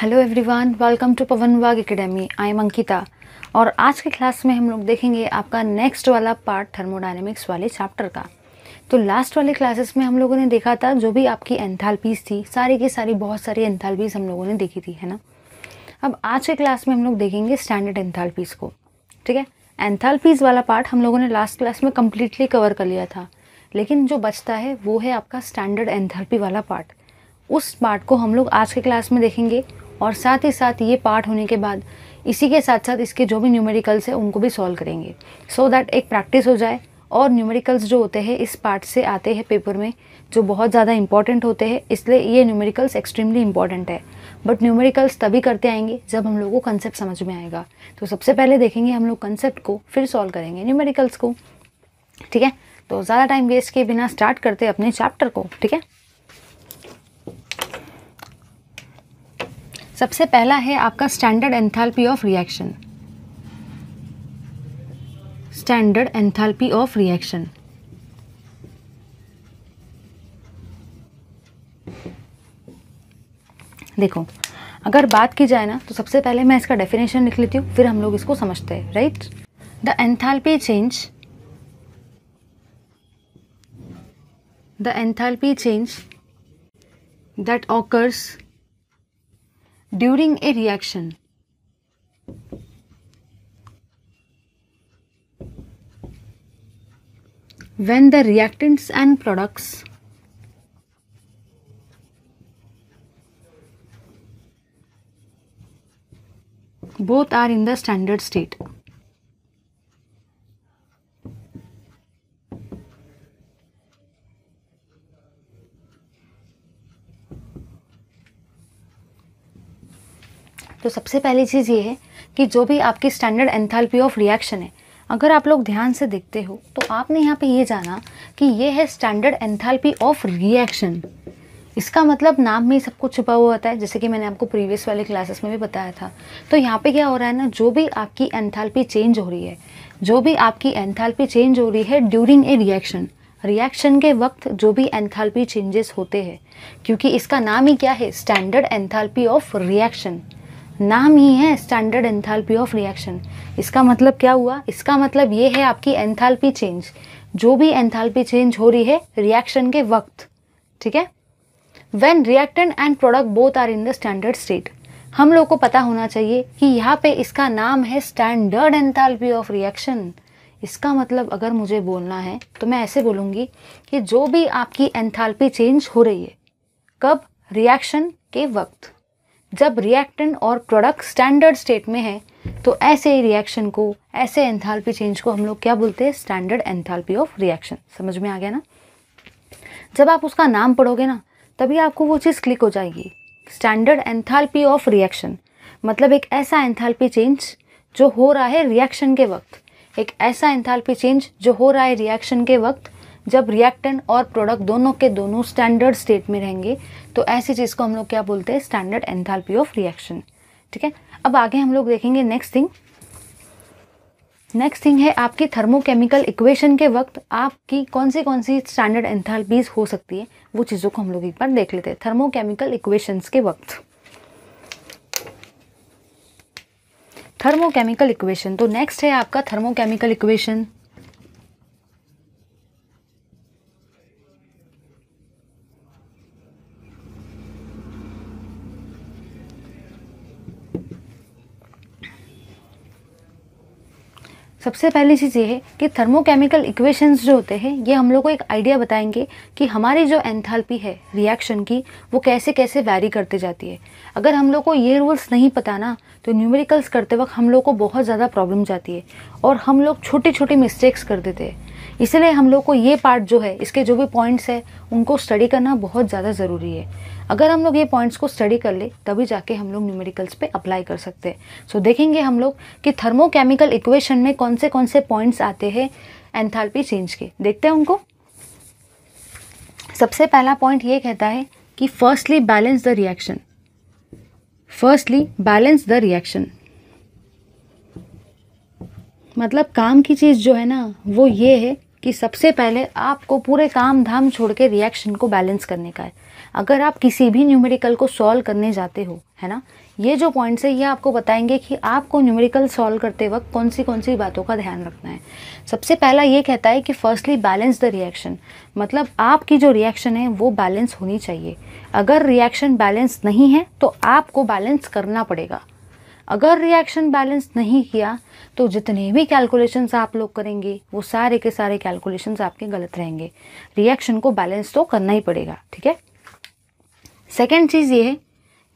Hello everyone welcome to Pavan Bagh academy I am Ankita और आज के क्लास में हम लोग देखेंगे आपका नेक्स्ट वाला पार्ट थर्मोडाइनमिक्स वाले चैप्टर का तो लास्ट वाले क्लासेस में हम लोगों ने देखा था जो भी आपकी एंथैल्पीज थी सारी की सारी बहुत सारी एंथैल्पीज हम लोगों ने देखी थी है ना अब आज के क्लास में हम लोग देखेंगे स्टैंडर्ड एंथैल्पीज को ठीक है एंथैल्पीज वाला पार्ट हम लोगों ने लास्ट क्लास में कम्प्लीटली कवर कर लिया था लेकिन जो बचता है वो है आपका स्टैंडर्ड एंथैल्पी वाला पार्ट उस पार्ट को हम लोग आज के क्लास में देखेंगे और साथ ही साथ ये पार्ट होने के बाद इसी के साथ साथ इसके जो भी न्यूमेरिकल्स हैं उनको भी सॉल्व करेंगे सो so दैट एक प्रैक्टिस हो जाए और न्यूमेरिकल्स जो होते हैं इस पार्ट से आते हैं पेपर में जो बहुत ज़्यादा इंपॉर्टेंट होते हैं इसलिए ये न्यूमेरिकल्स एक्सट्रीमली इंपॉर्टेंट है बट न्यूमेरिकल्स तभी करते आएंगे जब हम लोग को कंसेप्ट समझ में आएगा तो सबसे पहले देखेंगे हम लोग कंसेप्ट को फिर सॉल्व करेंगे न्यूमेरिकल्स को ठीक है तो ज़्यादा टाइम वेस्ट के बिना स्टार्ट करते अपने चैप्टर को ठीक है सबसे पहला है आपका standard enthalpy of reaction standard enthalpy of reaction देखो अगर बात की जाए ना तो सबसे पहले मैं इसका डेफिनेशन लिख लेती हूँ फिर हम लोग इसको समझते हैं right the enthalpy change the enthalpy change that occurs during a reaction. When the reactants and products both are in the standard state. तो सबसे पहली चीज़ ये है कि जो भी आपकी स्टैंडर्ड एंथैल्पी ऑफ रिएक्शन है अगर आप लोग ध्यान से देखते हो तो आपने यहाँ पे ये जाना कि ये है स्टैंडर्ड एंथैल्पी ऑफ रिएक्शन इसका मतलब नाम में ही सब कुछ छुपा हुआ होता है जैसे कि मैंने आपको प्रीवियस वाले क्लासेस में भी बताया था तो यहाँ पे क्या हो रहा है ना जो भी आपकी एंथैल्पी चेंज हो रही है जो भी आपकी एंथैल्पी चेंज हो रही है ड्यूरिंग ए रिएक्शन रिएक्शन के वक्त जो भी एंथैल्पी चेंजेस होते हैं क्योंकि इसका नाम ही क्या है स्टैंडर्ड एंथैल्पी ऑफ रिएक्शन नाम ही है स्टैंडर्ड एंथैल्पी ऑफ रिएक्शन इसका मतलब क्या हुआ इसका मतलब ये है आपकी एंथैल्पी चेंज जो भी एंथैल्पी चेंज हो रही है रिएक्शन के वक्त ठीक है when reactant and product both are in the standard state हम लोग को पता होना चाहिए कि यहाँ पे इसका नाम है स्टैंडर्ड एंथैल्पी ऑफ रिएक्शन इसका मतलब अगर मुझे बोलना है तो मैं ऐसे बोलूँगी कि जो भी आपकी एंथैल्पी चेंज हो रही है कब रिएक्शन के वक्त जब रिएक्टेंट और प्रोडक्ट स्टैंडर्ड स्टेट में है तो ऐसे रिएक्शन को ऐसे एंथाल्पी चेंज को हम लोग क्या बोलते हैं स्टैंडर्ड एंथाल्पी ऑफ रिएक्शन समझ में आ गया ना जब आप उसका नाम पढ़ोगे ना तभी आपको वो चीज़ क्लिक हो जाएगी स्टैंडर्ड एंथाल्पी ऑफ रिएक्शन मतलब एक ऐसा एंथाल्पी चेंज जो हो रहा है रिएक्शन के वक्त एक ऐसा एंथाल्पी चेंज जो हो रहा है रिएक्शन के वक्त जब रिएक्टेंट और प्रोडक्ट दोनों के दोनों स्टैंडर्ड स्टेट में रहेंगे तो ऐसी चीज़ को हम लोग क्या बोलते हैं स्टैंडर्ड एंथैल्पी ऑफ रिएक्शन ठीक है अब आगे हम लोग देखेंगे नेक्स्ट थिंग नेक्स्ट थिंग है आपकी थर्मोकेमिकल इक्वेशन के वक्त आपकी कौन सी कौन सी स्टैंडर्ड एंथैल्पीज हो सकती है वो चीज़ों को हम लोग एक बार देख लेते हैं थर्मोकेमिकल इक्वेशंस के वक्त थर्मोकेमिकल इक्वेशन तो नेक्स्ट है आपका थर्मोकेमिकल इक्वेशन सबसे पहली चीज़ ये है कि थर्मोकेमिकल इक्वेशंस जो होते हैं ये हम लोग को एक आइडिया बताएंगे कि हमारी जो एंथैल्पी है रिएक्शन की वो कैसे कैसे वैरी करते जाती है अगर हम लोग को ये रूल्स नहीं पता ना तो न्यूमेरिकल्स करते वक्त हम लोग को बहुत ज़्यादा प्रॉब्लम जाती है और हम लोग छोटी छोटी मिस्टेक्स कर देते हैं इसलिए हम लोग को ये पार्ट जो है इसके जो भी पॉइंट्स है उनको स्टडी करना बहुत ज़्यादा ज़रूरी है अगर हम लोग ये पॉइंट्स को स्टडी कर ले तभी जाके हम लोग न्यूमेरिकल्स पे अप्लाई कर सकते हैं सो so, देखेंगे हम लोग कि थर्मोकेमिकल इक्वेशन में कौन से कौन से पॉइंट्स आते हैं एंथाल्पी चेंज के देखते हैं उनको सबसे पहला पॉइंट ये कहता है कि firstly balance the reaction firstly balance the reaction मतलब काम की चीज़ जो है ना वो ये है कि सबसे पहले आपको पूरे काम धाम छोड़ के रिएक्शन को बैलेंस करने का है अगर आप किसी भी न्यूमेरिकल को सॉल्व करने जाते हो है ना ये जो पॉइंट्स है ये आपको बताएंगे कि आपको न्यूमेरिकल सॉल्व करते वक्त कौन सी कौन सी बातों का ध्यान रखना है सबसे पहला ये कहता है कि फर्स्टली बैलेंस द रिएक्शन मतलब आपकी जो रिएक्शन है वो बैलेंस होनी चाहिए अगर रिएक्शन बैलेंस नहीं है तो आपको बैलेंस करना पड़ेगा अगर रिएक्शन बैलेंस नहीं किया तो जितने भी कैलकुलेशंस आप लोग करेंगे वो सारे के सारे कैलकुलेशंस आपके गलत रहेंगे रिएक्शन को बैलेंस तो करना ही पड़ेगा ठीक है सेकेंड चीज़ ये है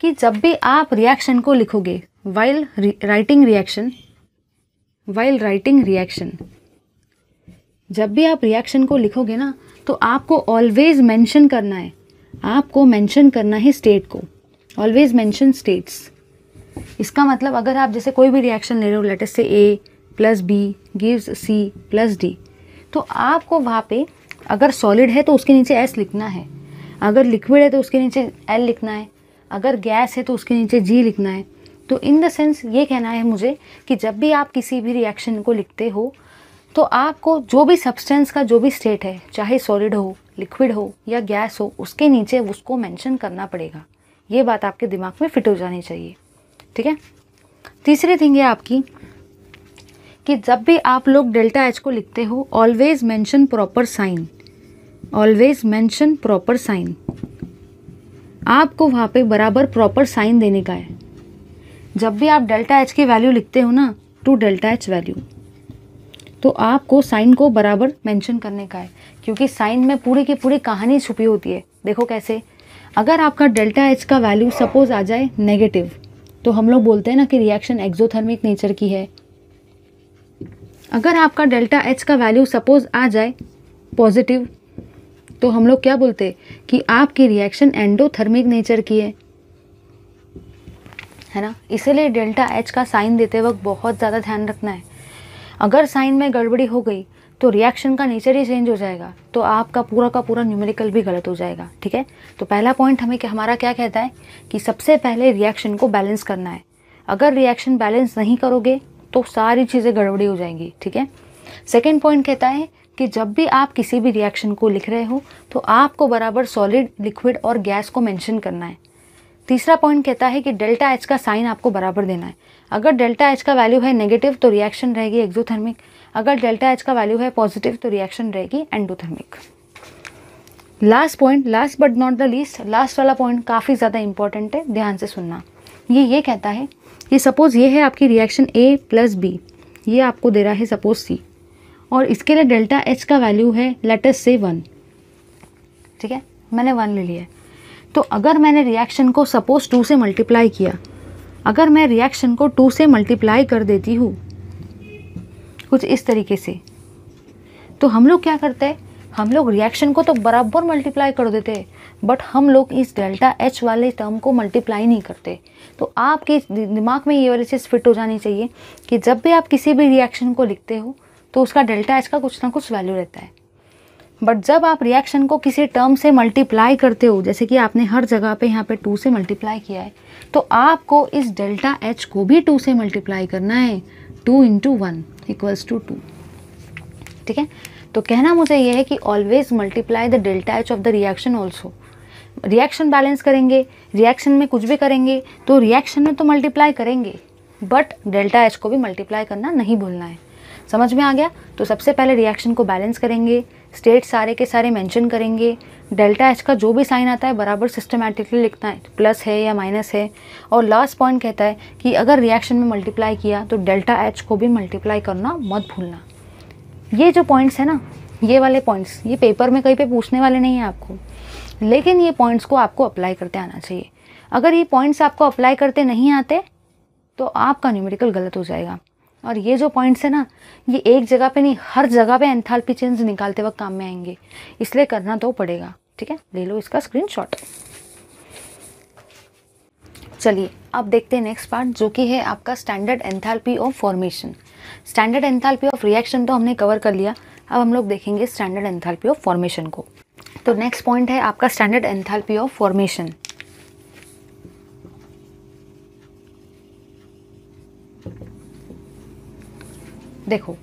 कि जब भी आप रिएक्शन को लिखोगे while writing reaction while writing reaction जब भी आप रिएक्शन को लिखोगे ना तो आपको ऑलवेज मेंशन करना है आपको मेंशन करना है स्टेट को ऑलवेज मेंशन स्टेट्स इसका मतलब अगर आप जैसे कोई भी रिएक्शन ले रहे हो लेटर से A plus B gives C plus D तो आपको वहाँ पे अगर सॉलिड है तो उसके नीचे एस लिखना है अगर लिक्विड है तो उसके नीचे एल लिखना है अगर गैस है तो उसके नीचे जी लिखना है तो इन द सेंस ये कहना है मुझे कि जब भी आप किसी भी रिएक्शन को लिखते हो तो आपको जो भी सब्सटेंस का जो भी स्टेट है चाहे सॉलिड हो लिक्विड हो या गैस हो उसके नीचे उसको मेंशन करना पड़ेगा ये बात आपके दिमाग में फिट हो जानी चाहिए ठीक है तीसरी थिंग है आपकी कि जब भी आप लोग डेल्टा एच को लिखते हो always mention proper sign always mention proper sign आपको वहाँ पे बराबर प्रॉपर साइन देने का है जब भी आप डेल्टा एच की वैल्यू लिखते हो ना टू डेल्टा एच वैल्यू तो आपको साइन को बराबर मेंशन करने का है क्योंकि साइन में पूरी की पूरी कहानी छुपी होती है देखो कैसे अगर आपका डेल्टा एच का वैल्यू सपोज आ जाए नेगेटिव तो हम लोग बोलते हैं ना कि रिएक्शन एक्जोथर्मिक नेचर की है अगर आपका डेल्टा एच का वैल्यू सपोज आ जाए पॉजिटिव तो हम लोग क्या बोलते कि आपकी रिएक्शन एंडोथर्मिक नेचर की है है ना इसीलिए डेल्टा एच का साइन देते वक्त बहुत ज़्यादा ध्यान रखना है अगर साइन में गड़बड़ी हो गई तो रिएक्शन का नेचर ही चेंज हो जाएगा तो आपका पूरा का पूरा न्यूमेरिकल भी गलत हो जाएगा ठीक है तो पहला पॉइंट हमें कि हमारा क्या कहता है कि सबसे पहले रिएक्शन को बैलेंस करना है अगर रिएक्शन बैलेंस नहीं करोगे तो सारी चीज़ें गड़बड़ी हो जाएंगी ठीक है सेकेंड पॉइंट कहता है कि जब भी आप किसी भी रिएक्शन को लिख रहे हो तो आपको बराबर सॉलिड लिक्विड और गैस को मेंशन करना है तीसरा पॉइंट कहता है कि डेल्टा एच का साइन आपको बराबर देना है अगर डेल्टा एच का वैल्यू है नेगेटिव तो रिएक्शन रहेगी एक्जोथर्मिक अगर डेल्टा एच का वैल्यू है पॉजिटिव तो रिएक्शन रहेगी endothermic last point last but not the least last वाला पॉइंट काफ़ी ज़्यादा इंपॉर्टेंट है ध्यान से सुनना ये ये कहता है कि सपोज़ ये है आपकी रिएक्शन ए प्लस बी ये आपको दे रहा है सपोज सी और इसके लिए डेल्टा एच का वैल्यू है लेटेस्ट से वन ठीक है मैंने वन ले लिया तो अगर मैंने रिएक्शन को सपोज टू से मल्टीप्लाई किया अगर मैं रिएक्शन को टू से मल्टीप्लाई कर देती हूँ कुछ इस तरीके से तो हम लोग क्या करते हैं हम लोग रिएक्शन को तो बराबर मल्टीप्लाई कर देते हैं बट हम लोग इस डेल्टा एच वाले टर्म को मल्टीप्लाई नहीं करते तो आपके दिमाग में ये वाली चीज़ फिट हो जानी चाहिए कि जब भी आप किसी भी रिएक्शन को लिखते हो तो उसका डेल्टा एच का कुछ ना कुछ वैल्यू रहता है बट जब आप रिएक्शन को किसी टर्म से मल्टीप्लाई करते हो जैसे कि आपने हर जगह पे यहाँ पे टू से मल्टीप्लाई किया है तो आपको इस डेल्टा एच को भी टू से मल्टीप्लाई करना है two into one equals to two ठीक है तो कहना मुझे ये है कि always multiply the delta H of the reaction also reaction balance करेंगे रिएक्शन में कुछ भी करेंगे तो रिएक्शन में तो मल्टीप्लाई करेंगे बट डेल्टा एच को भी मल्टीप्लाई करना नहीं भूलना है समझ में आ गया तो सबसे पहले रिएक्शन को बैलेंस करेंगे स्टेट सारे के सारे मेंशन करेंगे डेल्टा एच का जो भी साइन आता है बराबर सिस्टमेटिकली लिखना है प्लस है या माइनस है और लास्ट पॉइंट कहता है कि अगर रिएक्शन में मल्टीप्लाई किया तो डेल्टा एच को भी मल्टीप्लाई करना मत भूलना ये जो पॉइंट्स है ना ये वाले पॉइंट्स ये पेपर में कहीं पे पूछने वाले नहीं हैं आपको लेकिन ये पॉइंट्स को आपको अप्लाई करते आना चाहिए अगर ये पॉइंट्स आपको अप्लाई करते नहीं आते तो आपका न्यूमेरिकल गलत हो जाएगा और ये जो पॉइंट्स है ना ये एक जगह पे नहीं हर जगह पे एंथाल्पी चेंज निकालते वक्त काम में आएंगे इसलिए करना तो पड़ेगा ठीक है ले लो इसका स्क्रीनशॉट चलिए अब देखते हैं नेक्स्ट पार्ट जो कि है आपका standard enthalpy of formation standard enthalpy of reaction तो हमने कवर कर लिया अब हम लोग देखेंगे स्टैंडर्ड एंथैल्पी ऑफ फॉर्मेशन को तो नेक्स्ट पॉइंट है आपका स्टैंडर्ड एंथैल्पी ऑफ फॉर्मेशन देखो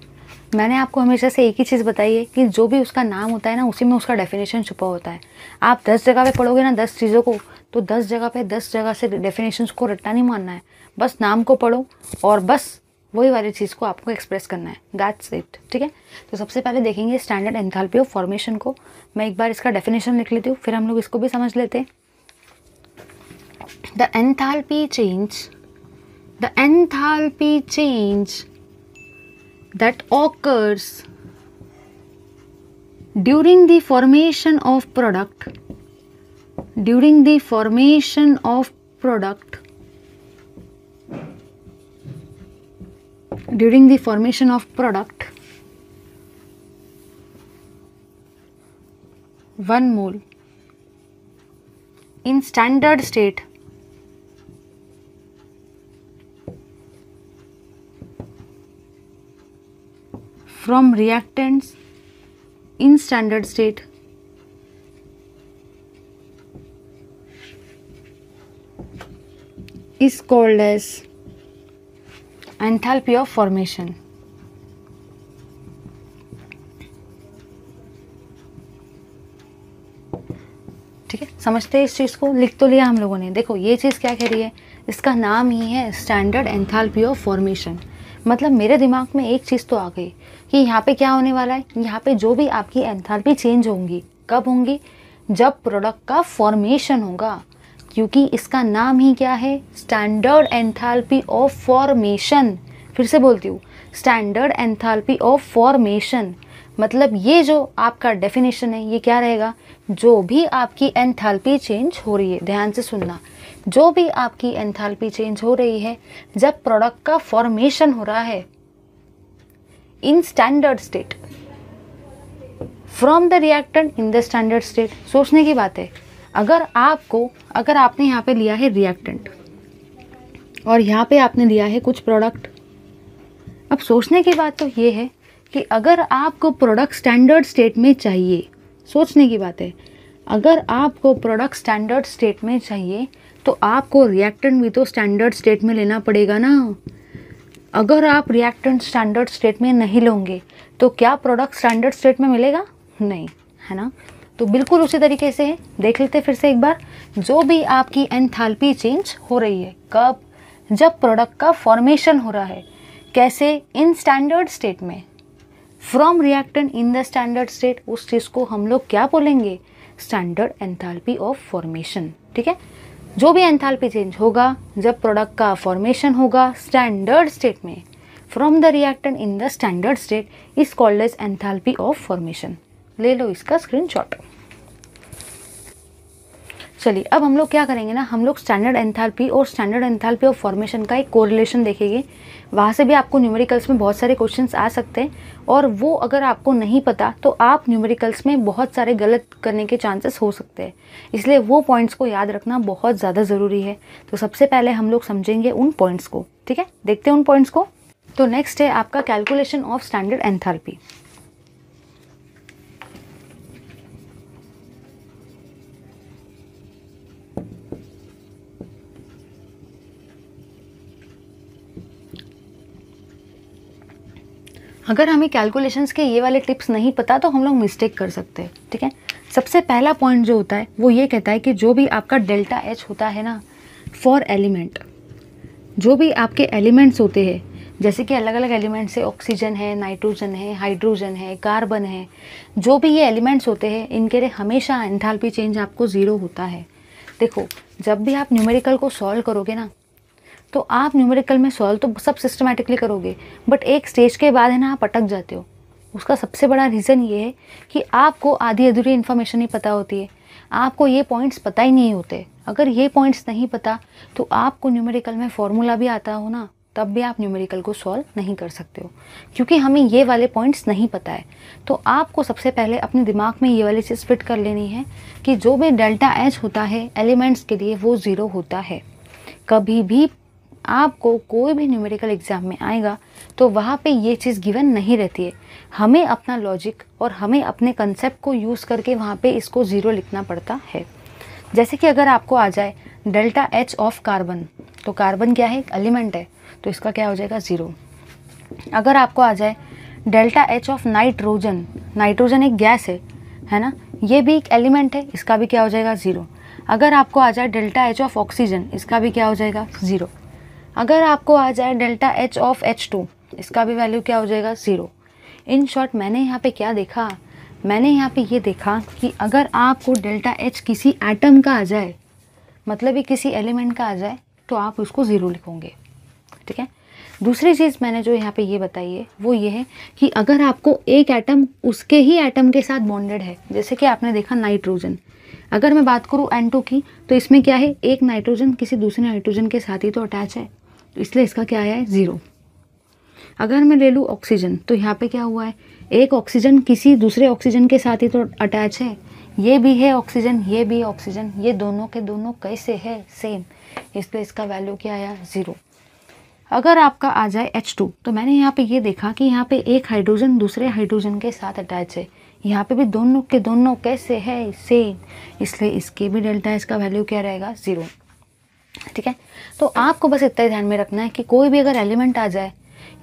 मैंने आपको हमेशा से एक ही चीज़ बताई है कि जो भी उसका नाम होता है ना उसी में उसका डेफिनेशन छुपा होता है आप दस जगह पे पढ़ोगे ना दस चीज़ों को तो दस जगह पे दस जगह से डेफिनेशन को रट्टा नहीं मानना है बस नाम को पढ़ो और बस वही वाली चीज़ को आपको एक्सप्रेस करना है दैट्स इट ठीक है तो सबसे पहले देखेंगे स्टैंडर्ड एंथैल्पी ऑफ फॉर्मेशन को मैं एक बार इसका डेफिनेशन लिख लेती हूँ फिर हम लोग इसको भी समझ लेते हैं the enthalpy change the enthalpy change that occurs during the formation of product during the formation of product during the formation of product one mole in standard state from reactants in standard state. is called as enthalpy of formation. ठीक है समझते हैं इस चीज़ को लिख तो लिया हम लोगों ने देखो ये चीज़ क्या कह रही है इसका नाम ही है स्टैंडर्ड एंथैल्पी ऑफ फॉर्मेशन मतलब मेरे दिमाग में एक चीज़ तो आ गई कि यहाँ पे क्या होने वाला है यहाँ पे जो भी आपकी एंथैल्पी चेंज होंगी कब होंगी जब प्रोडक्ट का फॉर्मेशन होगा क्योंकि इसका नाम ही क्या है स्टैंडर्ड एंथैल्पी ऑफ फॉर्मेशन फिर से बोलती हूँ स्टैंडर्ड एंथैल्पी ऑफ फॉर्मेशन मतलब ये जो आपका डेफिनेशन है ये क्या रहेगा जो भी आपकी एंथैल्पी चेंज हो रही है ध्यान से सुनना जो भी आपकी एंथैल्पी चेंज हो रही है जब प्रोडक्ट का फॉर्मेशन हो रहा है in standard state from the reactant in the standard state सोचने की बात है अगर आपको अगर आपने यहाँ पे लिया है रिएक्टेंट और यहाँ पे आपने लिया है कुछ प्रोडक्ट अब सोचने की बात तो ये है कि अगर आपको प्रोडक्ट स्टैंडर्ड स्टेट में चाहिए सोचने की बात है अगर आपको प्रोडक्ट स्टैंडर्ड स्टेट में चाहिए तो आपको रिएक्टेंट भी तो स्टैंडर्ड स्टेट में लेना पड़ेगा ना अगर आप रिएक्टेंट स्टैंडर्ड स्टेट में नहीं लोगे तो क्या प्रोडक्ट स्टैंडर्ड स्टेट में मिलेगा नहीं है ना तो बिल्कुल उसी तरीके से देख लेते फिर से एक बार जो भी आपकी एंथैल्पी चेंज हो रही है कब जब प्रोडक्ट का फॉर्मेशन हो रहा है कैसे इन स्टैंडर्ड स्टेट में from reactant in the standard state उस चीज़ को हम लोग क्या बोलेंगे स्टैंडर्ड एंथैल्पी ऑफ फॉर्मेशन ठीक है जो भी एंथैल्पी चेंज होगा जब प्रोडक्ट का फॉर्मेशन होगा स्टैंडर्ड स्टेट में from the reactant in the standard state is called as enthalpy of formation ले लो इसका स्क्रीनशॉट चलिए अब हम लोग क्या करेंगे ना हम लोग स्टैंडर्ड एंथैल्पी और स्टैंडर्ड एंथैल्पी ऑफ फॉर्मेशन का एक कोरिलेशन देखेंगे वहाँ से भी आपको न्यूमेरिकल्स में बहुत सारे क्वेश्चन आ सकते हैं और वो अगर आपको नहीं पता तो आप न्यूमेरिकल्स में बहुत सारे गलत करने के चांसेस हो सकते हैं इसलिए वो पॉइंट्स को याद रखना बहुत ज़्यादा ज़रूरी है तो सबसे पहले हम लोग समझेंगे उन पॉइंट्स को ठीक है देखते हैं उन पॉइंट्स को तो नेक्स्ट है आपका कैलकुलेशन ऑफ स्टैंडर्ड एंथैल्पी अगर हमें कैलकुलेशंस के ये वाले टिप्स नहीं पता तो हम लोग मिस्टेक कर सकते हैं ठीक है सबसे पहला पॉइंट जो होता है वो ये कहता है कि जो भी आपका डेल्टा एच होता है ना फॉर एलिमेंट जो भी आपके एलिमेंट्स होते हैं जैसे कि अलग अलग एलिमेंट्स है ऑक्सीजन है नाइट्रोजन है हाइड्रोजन है कार्बन है जो भी ये एलिमेंट्स होते हैं इनके लिए हमेशा एंथालपी चेंज आपको ज़ीरो होता है देखो जब भी आप न्यूमेरिकल को सॉल्व करोगे ना तो आप न्यूमेरिकल में सॉल्व तो सब सिस्टमेटिकली करोगे बट एक स्टेज के बाद है ना आप अटक जाते हो उसका सबसे बड़ा रीज़न ये है कि आपको आधी अधूरी इन्फॉर्मेशन ही पता होती है आपको ये पॉइंट्स पता ही नहीं होते अगर ये पॉइंट्स नहीं पता तो आपको न्यूमेरिकल में फॉर्मूला भी आता हो ना तब भी आप न्यूमेरिकल को सॉल्व नहीं कर सकते हो क्योंकि हमें ये वाले पॉइंट्स नहीं पता है तो आपको सबसे पहले अपने दिमाग में ये वाली चीज़ फिट कर लेनी है कि जो भी डेल्टा एच होता है एलिमेंट्स के लिए वो ज़ीरो होता है कभी भी आपको कोई भी न्यूमेरिकल एग्ज़ाम में आएगा तो वहाँ पे ये चीज़ गिवन नहीं रहती है हमें अपना लॉजिक और हमें अपने कंसेप्ट को यूज़ करके वहाँ पे इसको ज़ीरो लिखना पड़ता है जैसे कि अगर आपको आ जाए डेल्टा एच ऑफ कार्बन तो कार्बन क्या है एक एलिमेंट है तो इसका क्या हो जाएगा ज़ीरो अगर आपको आ जाए delta H of nitrogen nitrogen एक गैस है है ना ये भी एक एलिमेंट है इसका भी क्या हो जाएगा ज़ीरो अगर आपको आ जाए डेल्टा एच ऑफ ऑक्सीजन इसका भी क्या हो जाएगा ज़ीरो अगर आपको आ जाए delta H of H two इसका भी वैल्यू क्या हो जाएगा ज़ीरो इन शॉर्ट मैंने यहाँ पे क्या देखा मैंने यहाँ पे ये देखा कि अगर आपको डेल्टा एच किसी एटम का आ जाए मतलब ये किसी एलिमेंट का आ जाए तो आप उसको ज़ीरो लिखोगे ठीक है दूसरी चीज़ मैंने जो यहाँ पे ये बताई है वो ये है कि अगर आपको एक एटम उसके ही एटम के साथ बॉन्डेड है जैसे कि आपने देखा नाइट्रोजन अगर मैं बात करूँ एन की तो इसमें क्या है एक नाइट्रोजन किसी दूसरे नाइट्रोजन के साथ ही तो अटैच है तो इसलिए इसका क्या आया है ज़ीरो अगर मैं ले लूँ ऑक्सीजन तो यहाँ पे क्या हुआ है एक ऑक्सीजन किसी दूसरे ऑक्सीजन के साथ ही तो अटैच है ये भी है ऑक्सीजन ये भी ऑक्सीजन ये दोनों के दोनों कैसे है सेम इसलिए इसका वैल्यू क्या आया ज़ीरो अगर आपका आ जाए एच टू तो मैंने यहाँ पे ये देखा कि यहाँ पे एक हाइड्रोजन दूसरे हाइड्रोजन के साथ अटैच है यहाँ पे भी दोनों के दोनों कैसे है सेम इसलिए इसके भी डेल्टा इसका वैल्यू क्या रहेगा ज़ीरो ठीक है तो आपको बस इतना ही ध्यान में रखना है कि कोई भी अगर एलिमेंट आ जाए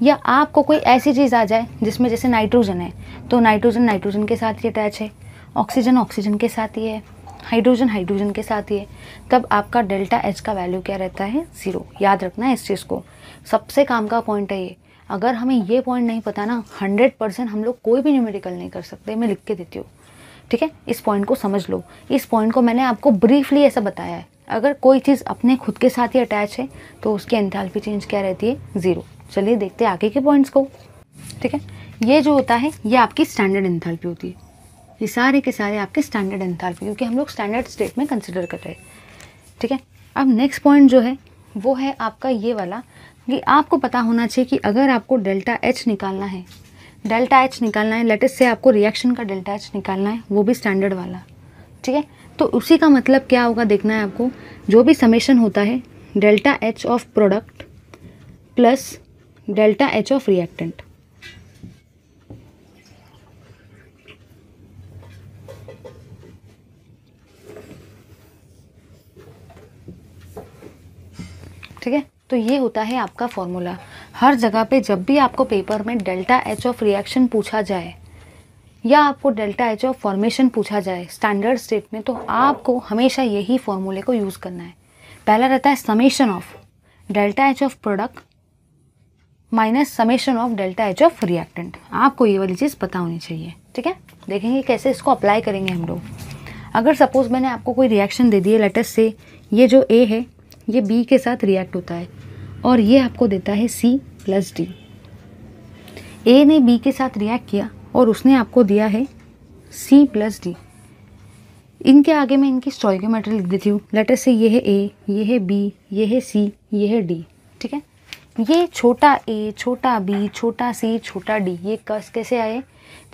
या आपको कोई ऐसी चीज़ आ जाए जिसमें जैसे नाइट्रोजन है तो नाइट्रोजन नाइट्रोजन के साथ ही अटैच है ऑक्सीजन ऑक्सीजन के साथ ही है हाइड्रोजन हाइड्रोजन के साथ ही है तब आपका डेल्टा एच का वैल्यू क्या रहता है ज़ीरो याद रखना है इस चीज़ को सबसे काम का पॉइंट है ये अगर हमें ये पॉइंट नहीं पता ना हंड्रेड परसेंट हम लोग कोई भी न्यूमेरिकल नहीं कर सकते मैं लिख के देती हूँ ठीक है इस पॉइंट को समझ लो इस पॉइंट को मैंने आपको ब्रीफली ऐसा बताया है अगर कोई चीज़ अपने खुद के साथ ही अटैच है तो उसकी एंथैल्पी चेंज क्या रहती है ज़ीरो चलिए देखते हैं आगे के पॉइंट्स को ठीक है ये जो होता है ये आपकी स्टैंडर्ड एंथैल्पी होती है ये सारे के सारे आपके स्टैंडर्ड एंथैल्पी क्योंकि हम लोग स्टैंडर्ड स्टेट में कंसिडर कर रहे हैं ठीक है अब नेक्स्ट पॉइंट जो है वो है आपका ये वाला कि आपको पता होना चाहिए कि अगर आपको डेल्टा एच निकालना है डेल्टा एच निकालना है लेटेस्ट से आपको रिएक्शन का डेल्टा एच निकालना है वो भी स्टैंडर्ड वाला ठीक है तो उसी का मतलब क्या होगा देखना है आपको जो भी समेशन होता है delta H of product plus delta H of reactant ठीक है तो ये होता है आपका फॉर्मूला हर जगह पे जब भी आपको पेपर में डेल्टा एच ऑफ रिएक्शन पूछा जाए या आपको डेल्टा एच ऑफ फॉर्मेशन पूछा जाए स्टैंडर्ड स्टेट में तो आपको हमेशा यही फॉर्मूले को यूज़ करना है पहला रहता है summation of delta H of product minus summation of delta H of reactant आपको ये वाली चीज़ पता होनी चाहिए ठीक है देखेंगे कैसे इसको अप्लाई करेंगे हम लोग अगर सपोज़ मैंने आपको कोई रिएक्शन दे दिए लेटेस्ट से ये जो ए है ये बी के साथ रिएक्ट होता है और ये आपको देता है सी प्लस डी ए ने बी के साथ रिएक्ट किया और उसने आपको दिया है सी प्लस डी इनके आगे मैं इनकी स्टॉइकोमेट्री लिख देती हूँ लेटर से ये है ए ये है बी ये है सी ये है डी ठीक है ये छोटा ए छोटा बी छोटा सी छोटा डी ये कस कैसे आए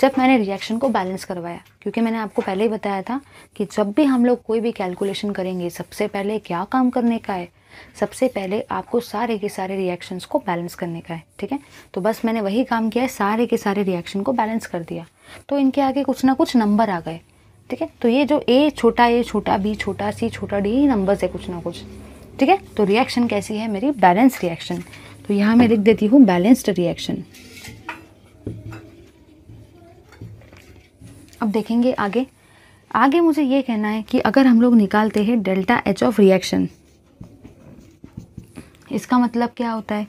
जब मैंने रिएक्शन को बैलेंस करवाया क्योंकि मैंने आपको पहले ही बताया था कि जब भी हम लोग कोई भी कैलकुलेशन करेंगे सबसे पहले क्या काम करने का है सबसे पहले आपको सारे के सारे रिएक्शंस को बैलेंस करने का है ठीक है तो बस मैंने वही काम किया है सारे के सारे रिएक्शन को बैलेंस कर दिया तो इनके आगे कुछ ना कुछ नंबर आ गए ठीक है तो ये जो ए छोटा ए छोटा बी छोटा सी छोटा डी ही नंबर्स है कुछ ना कुछ ठीक है तो रिएक्शन कैसी है मेरी बैलेंस रिएक्शन तो यहाँ मैं लिख देती हूँ बैलेंस्ड रिएक्शन अब देखेंगे आगे आगे मुझे ये कहना है कि अगर हम लोग निकालते हैं डेल्टा एच ऑफ रिएक्शन इसका मतलब क्या होता है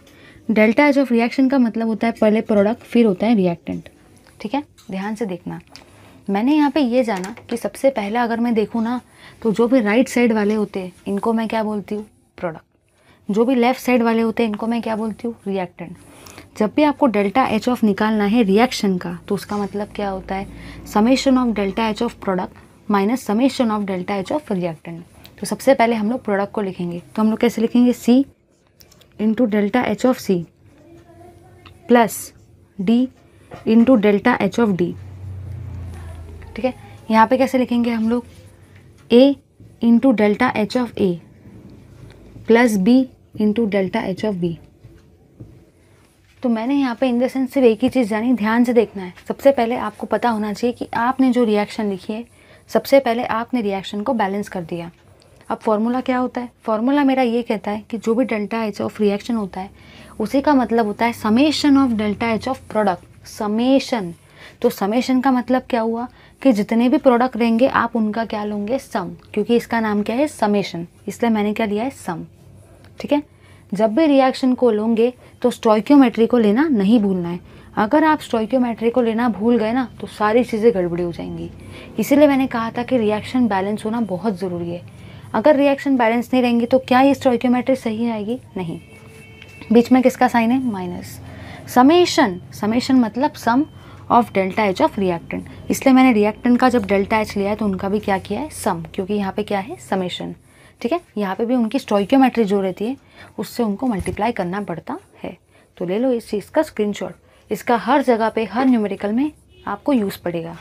डेल्टा एच ऑफ रिएक्शन का मतलब होता है पहले प्रोडक्ट फिर होता है रिएक्टेंट ठीक है ध्यान से देखना मैंने यहाँ पे ये जाना कि सबसे पहला अगर मैं देखूँ ना तो जो भी राइट साइड वाले होते हैं इनको मैं क्या बोलती हूँ प्रोडक्ट जो भी लेफ्ट साइड वाले होते हैं इनको मैं क्या बोलती हूँ रिएक्टेंट जब भी आपको डेल्टा एच ऑफ निकालना है रिएक्शन का तो उसका मतलब क्या होता है summation of delta H of product minus summation of delta H of reactant तो सबसे पहले हम लोग प्रोडक्ट को लिखेंगे तो हम लोग कैसे लिखेंगे C into delta H of C plus D into delta H of D ठीक है यहाँ पे कैसे लिखेंगे हम लोग A into delta H of A plus B into delta H of B तो मैंने यहाँ पे इन द सेंस सिर्फ एक ही चीज़ जानी ध्यान से देखना है सबसे पहले आपको पता होना चाहिए कि आपने जो रिएक्शन लिखी है सबसे पहले आपने रिएक्शन को बैलेंस कर दिया अब फॉर्मूला क्या होता है फॉर्मूला मेरा ये कहता है कि जो भी डेल्टा एच ऑफ रिएक्शन होता है उसी का मतलब होता है summation of delta H of product summation तो समेशन का मतलब क्या हुआ कि जितने भी प्रोडक्ट रहेंगे आप उनका क्या लोगे सम क्योंकि इसका नाम क्या है समेशन इसलिए मैंने क्या लिया है सम ठीक है जब भी रिएक्शन को लोगे तो स्टॉइक्योमेट्री को लेना नहीं भूलना है अगर आप स्टॉइक्योमेट्री को लेना भूल गए ना तो सारी चीज़ें गड़बड़ी हो जाएंगी इसीलिए मैंने कहा था कि रिएक्शन बैलेंस होना बहुत ज़रूरी है अगर रिएक्शन बैलेंस नहीं रहेंगी तो क्या ये स्टोक्योमेट्री सही आएगी नहीं बीच में किसका साइन है माइनस समेशन समेशन मतलब sum of delta H of reactant इसलिए मैंने रिएक्टेंट का जब डेल्टा एच लिया है तो उनका भी क्या किया है सम क्योंकि यहाँ पे क्या है समेशन ठीक है यहाँ पे भी उनकी स्टोक्योमेट्री जो रहती है उससे उनको मल्टीप्लाई करना पड़ता है तो ले लो इस चीज़ का स्क्रीनशॉट इसका हर जगह पे हर न्यूमेरिकल में आपको यूज़ पड़ेगा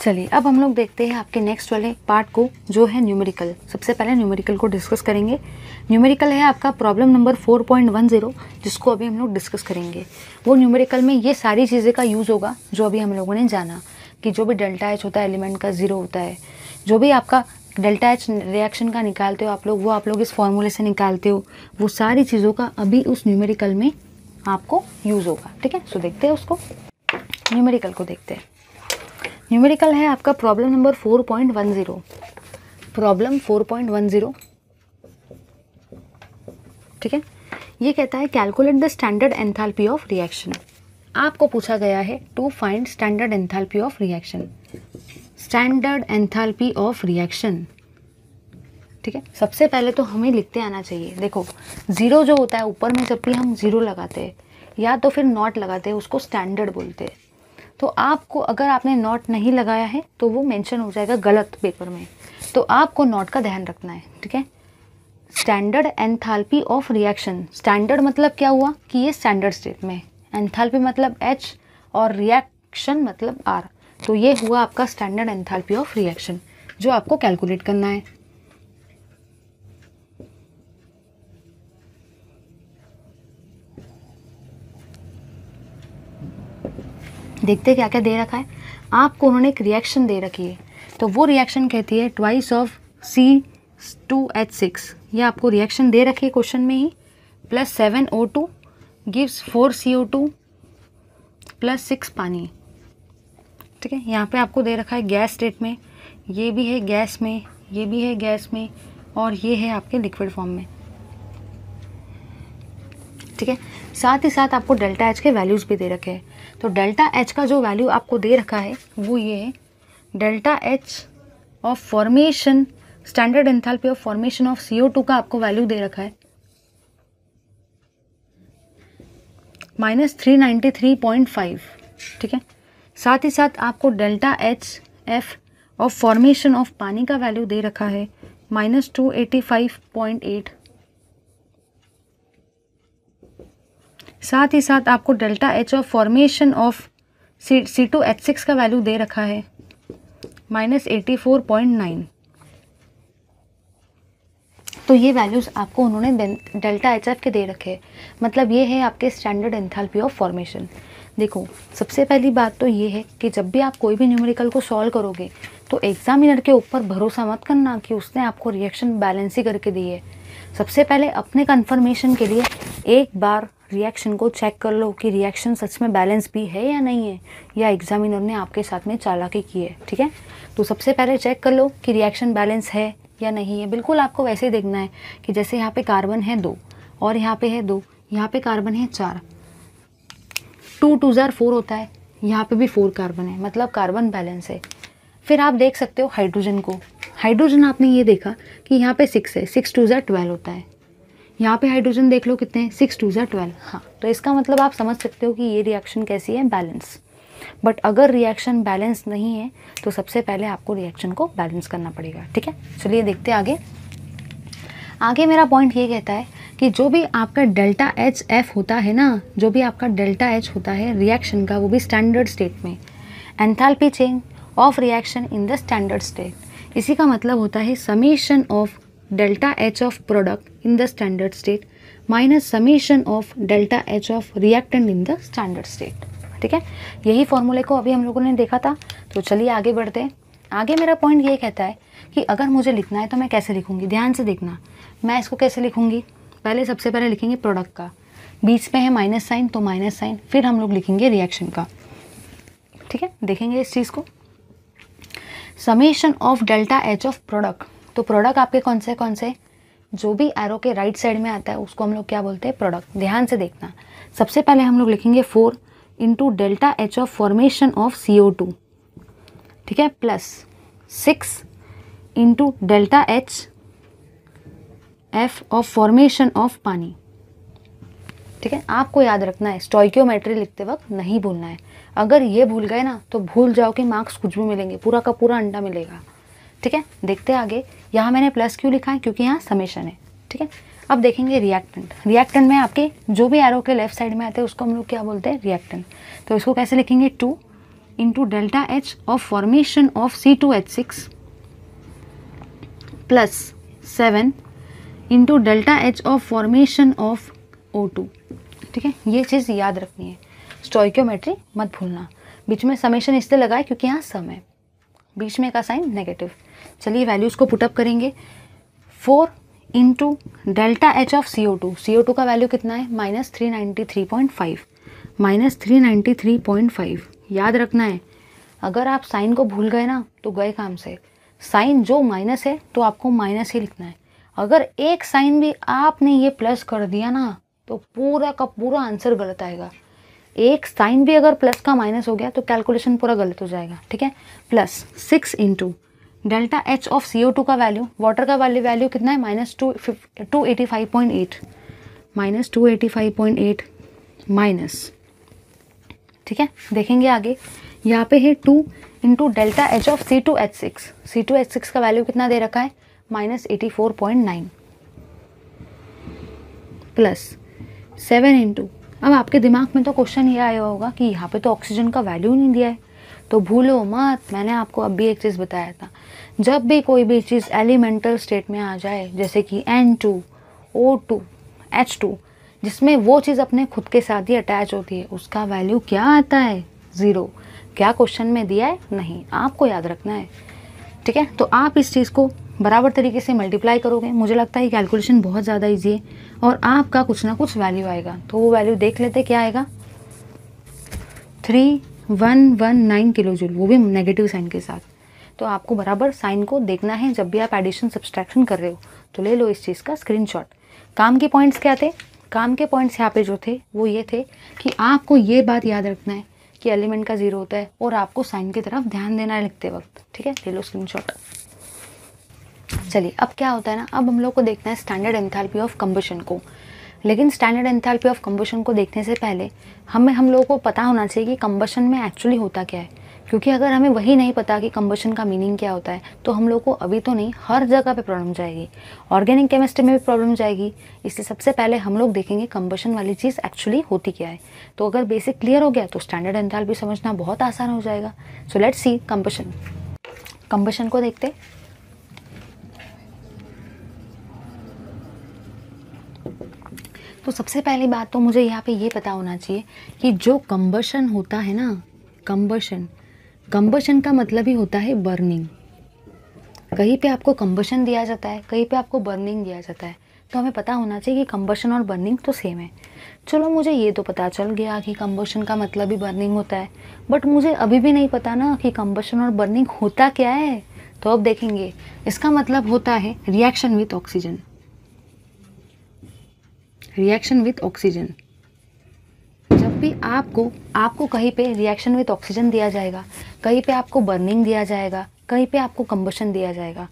चलिए अब हम लोग देखते हैं आपके नेक्स्ट वाले पार्ट को जो है न्यूमेरिकल सबसे पहले न्यूमेरिकल को डिस्कस करेंगे न्यूमेरिकल है आपका प्रॉब्लम नंबर 4.10 जिसको अभी हम लोग डिस्कस करेंगे वो न्यूमेरिकल में ये सारी चीज़ें का यूज़ होगा जो अभी हम लोगों ने जाना कि जो भी डेल्टा एच होता है एलिमेंट का ज़ीरो होता है जो भी आपका डेल्टा एच रिएक्शन का निकालते हो आप लोग वो आप लोग इस फॉर्मूले से निकालते हो वो सारी चीज़ों का अभी उस न्यूमेरिकल में आपको यूज़ होगा ठीक है सो देखते हैं उसको न्यूमेरिकल को देखते हैं न्यूमेरिकल है आपका problem number four point one zero problem four point one zero ठीक है ये कहता है calculate the standard enthalpy of reaction आपको पूछा गया है to find standard enthalpy of reaction standard enthalpy of reaction ठीक है सबसे पहले तो हमें लिखते आना चाहिए देखो ज़ीरो जो होता है ऊपर में जब भी हम ज़ीरो लगाते हैं या तो फिर नॉट लगाते हैं उसको स्टैंडर्ड बोलते हैं तो आपको अगर आपने नॉट नहीं लगाया है तो वो मेंशन हो जाएगा गलत पेपर में तो आपको नॉट का ध्यान रखना है ठीक है standard enthalpy of reaction standard मतलब क्या हुआ कि ये स्टैंडर्ड स्टेट में है एंथाल्पी मतलब एच और रिएक्शन मतलब आर तो ये हुआ आपका स्टैंडर्ड एंथाल्पी ऑफ रिएक्शन जो आपको कैलकुलेट करना है देखते क्या क्या दे रखा है आपको उन्होंने एक रिएक्शन दे रखी है तो वो रिएक्शन कहती है twice of C two H six ये आपको रिएक्शन दे रखी है क्वेश्चन में ही plus seven O two gives four C O two plus six पानी ठीक है यहाँ पे आपको दे रखा है गैस स्टेट में ये भी है गैस में ये भी है गैस में और ये है आपके लिक्विड फॉर्म में ठीक है साथ ही साथ आपको डेल्टा एच के वैल्यूज़ भी दे रखे हैं तो डेल्टा एच का जो वैल्यू आपको दे रखा है वो ये है delta H of formation standard enthalpy of formation of O two का आपको वैल्यू दे रखा है minus three ninety three point five ठीक है साथ ही साथ आपको delta H F of formation of पानी का वैल्यू दे रखा है minus two eighty five point eight साथ ही साथ आपको delta H of formation of C C two H six का वैल्यू दे रखा है minus eighty four point nine तो ये वैल्यूज़ आपको उन्होंने डेल्टा एच एफ के दे रखे मतलब ये है आपके स्टैंडर्ड एंथैल्पी ऑफ फॉर्मेशन देखो सबसे पहली बात तो ये है कि जब भी आप कोई भी न्यूमेरिकल को सॉल्व करोगे तो एग्जामिनर के ऊपर भरोसा मत करना कि उसने आपको रिएक्शन बैलेंस ही करके दी है सबसे पहले अपने कन्फर्मेशन के लिए एक बार रिएक्शन को चेक कर लो कि रिएक्शन सच में बैलेंस भी है या नहीं है या एग्जामिनर ने आपके साथ में चालाकी की है ठीक है तो सबसे पहले चेक कर लो कि रिएक्शन बैलेंस है या नहीं है बिल्कुल आपको वैसे ही देखना है कि जैसे यहाँ पे कार्बन है दो और यहाँ पे है दो यहाँ पे कार्बन है चार टू टू ज़ार फोर होता है यहाँ पे भी फोर कार्बन है मतलब कार्बन बैलेंस है फिर आप देख सकते हो हाइड्रोजन को हाइड्रोजन आपने ये देखा कि यहाँ पे सिक्स है सिक्स टू ज़ार ट्वेल्व होता है यहाँ पे हाइड्रोजन देख लो कितने सिक्स टू जै ट्वेल्व हाँ तो इसका मतलब आप समझ सकते हो कि ये रिएक्शन कैसी है बैलेंस बट अगर रिएक्शन बैलेंस नहीं है तो सबसे पहले आपको रिएक्शन को बैलेंस करना पड़ेगा ठीक है चलिए देखते आगे आगे मेरा पॉइंट ये कहता है कि जो भी आपका डेल्टा एच एफ होता है ना जो भी आपका डेल्टा एच होता है रिएक्शन का वो भी स्टैंडर्ड स्टेट में enthalpy change of reaction in the standard state इसी का मतलब होता है summation of delta H of product in the standard state minus summation of delta H of reactant in the standard state ठीक है यही फॉर्मूले को अभी हम लोगों ने देखा था तो चलिए आगे बढ़ते हैं आगे मेरा पॉइंट ये कहता है कि अगर मुझे लिखना है तो मैं कैसे लिखूंगी ध्यान से देखना मैं इसको कैसे लिखूंगी पहले सबसे पहले लिखेंगे प्रोडक्ट का बीच में है माइनस साइन तो माइनस साइन फिर हम लोग लिखेंगे रिएक्शन का ठीक है देखेंगे इस चीज़ को summation of delta H of product तो प्रोडक्ट आपके कौन से कौन से जो भी एरो के राइट साइड में आता है उसको हम लोग क्या बोलते हैं प्रोडक्ट ध्यान से देखना सबसे पहले हम लोग लिखेंगे four into delta H of formation of C O two ठीक है plus six into delta H F of formation of पानी ठीक है आपको याद रखना है स्टॉइक्योमेट्री लिखते वक्त नहीं भूलना है अगर ये भूल गए ना तो भूल जाओ कि मार्क्स कुछ भी मिलेंगे पूरा का पूरा अंडा मिलेगा ठीक है देखते हैं आगे यहाँ मैंने प्लस क्यों लिखा है क्योंकि यहाँ समेशन है ठीक है अब देखेंगे रिएक्टेंट रिएक्टेंट में आपके जो भी एरो के लेफ्ट साइड में आते हैं उसको हम लोग क्या बोलते हैं रिएक्टेंट तो इसको कैसे लिखेंगे two into delta H of formation of C two H six plus seven into delta H of formation of O two ठीक है ये चीज़ याद रखनी है स्टोइक्योमेट्री मत भूलना बीच में समेशन इसलिए लगा है क्योंकि यहाँ सम है बीच में का साइन नेगेटिव चलिए वैल्यूज़ को पुटअप करेंगे four into delta H of C O two C O two का वैल्यू कितना है minus three ninety three point five minus three ninety three point five याद रखना है अगर आप साइन को भूल गए ना तो गए काम से साइन जो माइनस है तो आपको माइनस ही लिखना है अगर एक साइन भी आपने ये प्लस कर दिया ना तो पूरा का पूरा आंसर गलत आएगा एक साइन भी अगर प्लस का माइनस हो गया तो कैलकुलेशन पूरा गलत हो जाएगा ठीक है plus six into delta H of C O two का वैल्यू वाटर का वाली वैल्यू कितना है minus two two eighty five point eight minus two eighty five point eight minus ठीक है देखेंगे आगे यहाँ पे है two into delta H of C two H six C two H six का वैल्यू कितना दे रखा है minus eighty four point nine plus seven into अब आपके दिमाग में तो क्वेश्चन ये आया होगा कि यहाँ पे तो ऑक्सीजन का वैल्यू नहीं दिया है तो भूलो मत मैंने आपको अभी एक चीज़ बताया था जब भी कोई भी चीज़ एलिमेंटल स्टेट में आ जाए जैसे कि N two O two H two जिसमें वो चीज़ अपने खुद के साथ ही अटैच होती है उसका वैल्यू क्या आता है ज़ीरो क्या क्वेश्चन में दिया है नहीं आपको याद रखना है ठीक है तो आप इस चीज़ को बराबर तरीके से मल्टीप्लाई करोगे मुझे लगता है कैलकुलेशन बहुत ज़्यादा ईजी है और आपका कुछ ना कुछ वैल्यू आएगा तो वो वैल्यू देख लेते क्या आएगा three one one nine kilo joule वो भी नेगेटिव साइन के साथ तो आपको बराबर साइन को देखना है जब भी आप एडिशन सब्सट्रैक्शन कर रहे हो तो ले लो इस चीज़ का स्क्रीनशॉट काम के पॉइंट्स क्या थे काम के पॉइंट्स यहाँ पे जो थे वो ये थे कि आपको ये बात याद रखना है कि एलिमेंट का ज़ीरो होता है और आपको साइन की तरफ ध्यान देना है लिखते वक्त ठीक है ले लो स्क्रीन चलिए अब क्या होता है ना अब हम लोग को देखना है स्टैंडर्ड एंथैल्पी ऑफ कम्बशन को लेकिन स्टैंडर्ड एंथैल्पी ऑफ कम्बशन को देखने से पहले हमें हम लोगों को पता होना चाहिए कि कम्बशन में एक्चुअली होता क्या है क्योंकि अगर हमें वही नहीं पता कि कम्बशन का मीनिंग क्या होता है तो हम लोग को अभी तो नहीं हर जगह पे प्रॉब्लम जाएगी ऑर्गेनिक केमिस्ट्री में भी प्रॉब्लम जाएगी इसलिए सबसे पहले हम लोग देखेंगे कम्बशन वाली चीज़ एक्चुअली होती क्या है तो अगर बेसिक क्लियर हो गया तो स्टैंडर्ड एंथाल भी समझना बहुत आसान हो जाएगा so let's see combustion combustion को देखते तो सबसे पहली बात तो मुझे यहाँ पे ये पता होना चाहिए कि जो कम्बशन होता है ना कम्बशन कंबशन का मतलब ही होता है बर्निंग कहीं पे आपको कंबशन दिया जाता है कहीं पे आपको बर्निंग दिया जाता है तो हमें पता होना चाहिए कि कंबशन और बर्निंग तो सेम है चलो मुझे ये तो पता चल गया कि कंबशन का मतलब ही बर्निंग होता है बट मुझे अभी भी नहीं पता ना कि कंबशन और बर्निंग होता क्या है तो अब देखेंगे इसका मतलब होता है reaction with oxygen reaction with oxygen जब भी आपको आपको कहीं पे रिएक्शन विद ऑक्सीजन दिया जाएगा कहीं पे आपको बर्निंग दिया जाएगा कहीं पे आपको कंबशन दिया जाएगा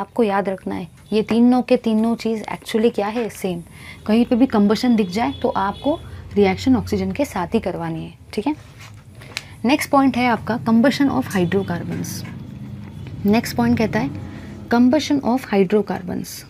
आपको याद रखना है ये तीनों के तीनों चीज़ एक्चुअली क्या है सेम कहीं पे भी कंबशन दिख जाए तो आपको रिएक्शन ऑक्सीजन के साथ ही करवानी है ठीक है नेक्स्ट पॉइंट है आपका combustion of hydrocarbons next point कहता है कंबशन ऑफ हाइड्रोकार्बन्स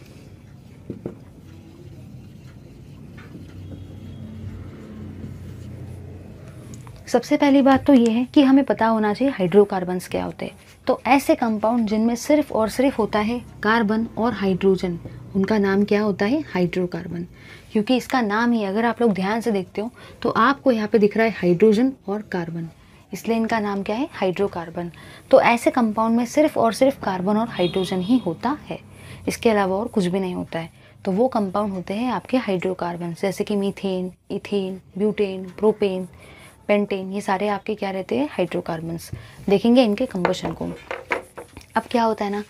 सबसे पहली बात तो ये है कि हमें पता होना चाहिए हाइड्रोकार्बन्स क्या होते हैं तो ऐसे कंपाउंड जिनमें सिर्फ और सिर्फ होता है कार्बन और हाइड्रोजन उनका नाम क्या होता है हाइड्रोकार्बन क्योंकि इसका नाम ही अगर आप लोग ध्यान से देखते हो तो आपको यहाँ पे दिख रहा है हाइड्रोजन और कार्बन इसलिए इनका नाम क्या है हाइड्रोकार्बन तो ऐसे कंपाउंड में सिर्फ और सिर्फ कार्बन और हाइड्रोजन ही होता है इसके अलावा और कुछ भी नहीं होता है तो वो कंपाउंड होते हैं आपके हाइड्रोकार्बन जैसे कि methane ethane butane propane pentane ये सारे आपके क्या रहते हैं हाइड्रोकार्बन्स देखेंगे इनके कंबशन को अब क्या होता है ना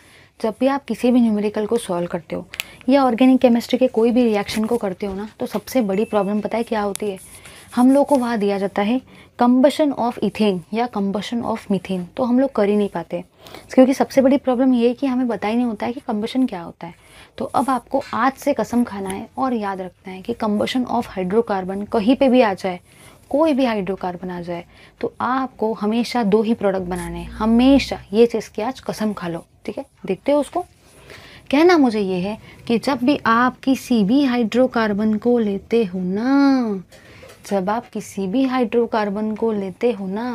जब भी आप किसी भी न्यूमेरिकल को सॉल्व करते हो या ऑर्गेनिक केमिस्ट्री के कोई भी रिएक्शन को करते हो ना तो सबसे बड़ी प्रॉब्लम पता है क्या होती है हम लोग को वहाँ दिया जाता है कम्बशन ऑफ इथेन या कम्बशन ऑफ मिथेन तो हम लोग कर ही नहीं पाते क्योंकि सबसे बड़ी प्रॉब्लम ये है कि हमें पता ही नहीं होता है कि कम्बशन क्या होता है तो अब आपको आज से कसम खाना है और याद रखना है कि कम्बशन ऑफ हाइड्रोकार्बन कहीं पर भी आ जाए कोई भी हाइड्रोकार्बन आ जाए तो आपको हमेशा दो ही प्रोडक्ट बनाने हैं हमेशा ये चीज़ की आज कसम खा लो ठीक है देखते हो उसको कहना मुझे ये है कि जब भी आप किसी भी हाइड्रोकार्बन को लेते हो ना जब आप किसी भी हाइड्रोकार्बन को लेते हो ना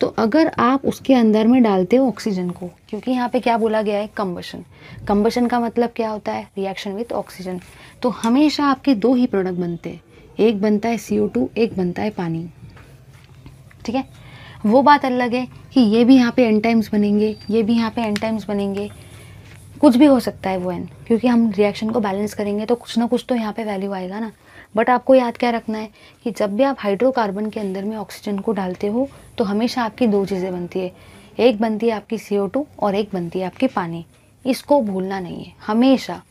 तो अगर आप उसके अंदर में डालते हो ऑक्सीजन को क्योंकि यहाँ पे क्या बोला गया है कम्बशन कम्बशन का मतलब क्या होता है रिएक्शन विथ ऑक्सीजन तो हमेशा आपके दो ही प्रोडक्ट बनते हैं एक बनता है सी टू एक बनता है पानी ठीक है वो बात अलग है कि ये भी यहाँ पे एन टाइम्स बनेंगे ये भी यहाँ पे एन टाइम्स बनेंगे कुछ भी हो सकता है वो एन क्योंकि हम रिएक्शन को बैलेंस करेंगे तो कुछ ना कुछ तो यहाँ पे वैल्यू आएगा ना बट आपको याद क्या रखना है कि जब भी आप हाइड्रोकार्बन के अंदर में ऑक्सीजन को डालते हो तो हमेशा आपकी दो चीज़ें बनती है एक बनती है आपकी सी और एक बनती है आपकी पानी इसको भूलना नहीं है हमेशा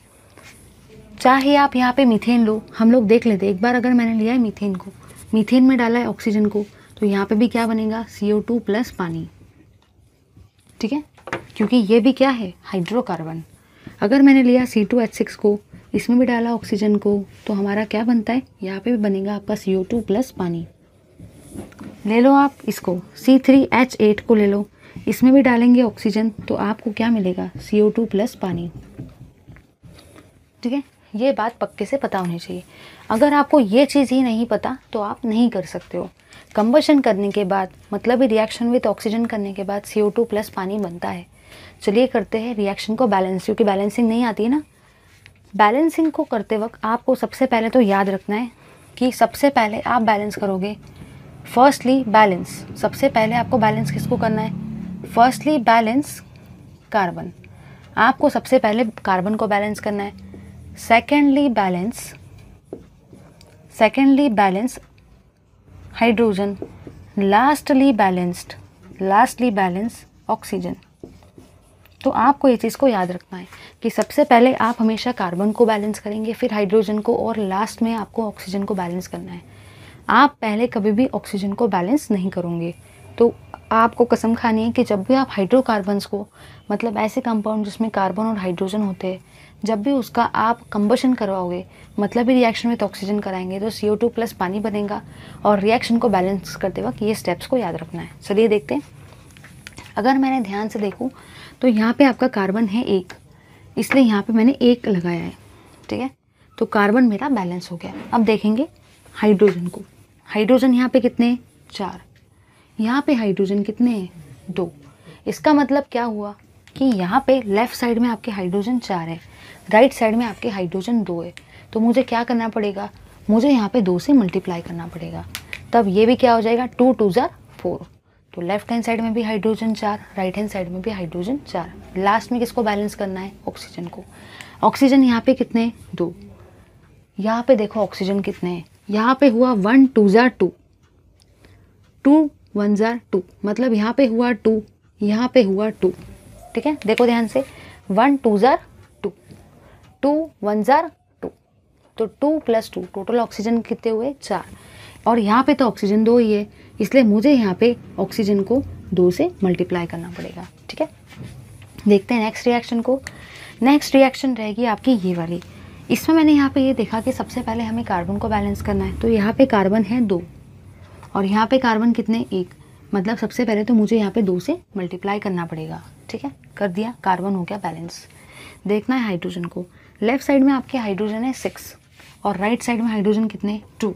चाहे आप यहाँ पे मीथेन लो हम लोग देख लेते एक बार अगर मैंने लिया है मीथेन को मीथेन में डाला है ऑक्सीजन को तो यहाँ पे भी क्या बनेगा सी ओ टू प्लस पानी ठीक है क्योंकि ये भी क्या है हाइड्रोकार्बन अगर मैंने लिया सी टू एच सिक्स को इसमें भी डाला ऑक्सीजन को तो हमारा क्या बनता है यहाँ पे भी बनेगा आपका सी ओ टू प्लस पानी ले लो आप इसको सी थ्री एच एट को ले लो इसमें भी डालेंगे ऑक्सीजन तो आपको क्या मिलेगा सी ओ टू प्लस पानी ठीक है ये बात पक्के से पता होनी चाहिए अगर आपको ये चीज़ ही नहीं पता तो आप नहीं कर सकते हो कम्बशन करने के बाद मतलब रिएक्शन विथ ऑक्सीजन करने के बाद सी प्लस पानी बनता है चलिए करते हैं रिएक्शन को बैलेंस क्योंकि बैलेंसिंग नहीं आती है ना बैलेंसिंग को करते वक्त आपको सबसे पहले तो याद रखना है कि सबसे पहले आप बैलेंस करोगे फर्स्टली बैलेंस सबसे पहले आपको बैलेंस किसको करना है फर्स्टली बैलेंस कार्बन आपको सबसे पहले कार्बन को बैलेंस करना है secondly balance secondly balance hydrogen lastly balanced lastly balance oxygen तो आपको ये चीज़ को याद रखना है कि सबसे पहले आप हमेशा कार्बन को बैलेंस करेंगे फिर हाइड्रोजन को और लास्ट में आपको ऑक्सीजन को बैलेंस करना है आप पहले कभी भी ऑक्सीजन को बैलेंस नहीं करोगे तो आपको कसम खानी है कि जब भी आप हाइड्रोकार्बन्स को मतलब ऐसे कंपाउंड जिसमें कार्बन और हाइड्रोजन होते हैं जब भी उसका आप कंबशन करवाओगे मतलब ही रिएक्शन में तो ऑक्सीजन कराएंगे तो सी ओ टू प्लस पानी बनेगा और रिएक्शन को बैलेंस करते वक्त ये स्टेप्स को याद रखना है चलिए देखते हैं अगर मैंने ध्यान से देखूँ तो यहाँ पे आपका कार्बन है एक इसलिए यहाँ पे मैंने एक लगाया है ठीक है तो कार्बन मेरा बैलेंस हो गया अब देखेंगे हाइड्रोजन को हाइड्रोजन यहाँ पे कितने हैं चार यहाँ पे हाइड्रोजन कितने हैं दो इसका मतलब क्या हुआ कि यहाँ पे लेफ़्ट साइड में आपके हाइड्रोजन चार है राइट साइड में आपके हाइड्रोजन दो है तो मुझे क्या करना पड़ेगा मुझे यहाँ पे दो से मल्टीप्लाई करना पड़ेगा तब ये भी क्या हो जाएगा टू टू ज़ार फोर तो लेफ्ट हैंड साइड में भी हाइड्रोजन चार राइट हैंड साइड में भी हाइड्रोजन चार लास्ट में किसको बैलेंस करना है ऑक्सीजन को ऑक्सीजन यहाँ पे कितने दो यहाँ पे देखो ऑक्सीजन कितने हैं यहाँ पे हुआ वन टू ज़ार टू टू वन ज़ार टू मतलब यहाँ पे हुआ टू यहाँ पे हुआ टू ठीक है देखो ध्यान से वन टू ज़ार टू वन ज़ार टू तो two plus two total oxygen कितने हुए चार और यहाँ पे तो ऑक्सीजन दो ही है इसलिए मुझे यहाँ पे ऑक्सीजन को दो से मल्टीप्लाई करना पड़ेगा ठीक है देखते हैं नेक्स्ट रिएक्शन को नेक्स्ट रिएक्शन रहेगी आपकी ये वाली इसमें मैंने यहाँ पे ये देखा कि सबसे पहले हमें कार्बन को बैलेंस करना है तो यहाँ पे कार्बन है दो और यहाँ पे कार्बन कितने एक मतलब सबसे पहले तो मुझे यहाँ पे दो से मल्टीप्लाई करना पड़ेगा ठीक है कर दिया कार्बन हो गया बैलेंस देखना है हाइड्रोजन को लेफ्ट साइड में आपके हाइड्रोजन है सिक्स और राइट साइड में हाइड्रोजन कितने टू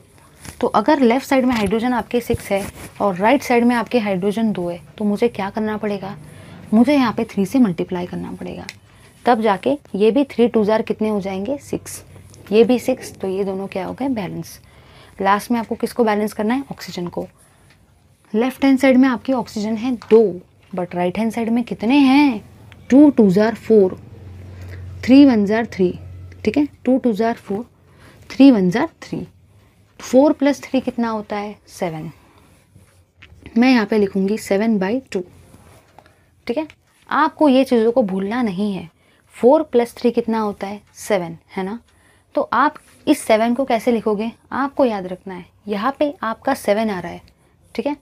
तो अगर लेफ्ट साइड में हाइड्रोजन आपके सिक्स है और राइट साइड में आपके हाइड्रोजन दो है तो मुझे क्या करना पड़ेगा मुझे यहाँ पे थ्री से मल्टीप्लाई करना पड़ेगा तब जाके ये भी थ्री टू ज़ार कितने हो जाएंगे सिक्स ये भी सिक्स तो ये दोनों क्या हो गए बैलेंस लास्ट में आपको किसको बैलेंस करना है ऑक्सीजन को लेफ्ट हैंड साइड में आपकी ऑक्सीजन है दो बट राइट हैंड साइड में कितने हैं टू टू ज़ार फोर थ्री वन ज़ार थ्री ठीक है टू टू ज़ार फोर थ्री वन ज़ार थ्री फोर प्लस थ्री कितना होता है सेवन मैं यहाँ पे लिखूँगी सेवन बाई टू ठीक है आपको ये चीज़ों को भूलना नहीं है फोर प्लस थ्री कितना होता है सेवन है ना तो आप इस सेवन को कैसे लिखोगे आपको याद रखना है यहाँ पे आपका सेवन आ रहा है ठीक है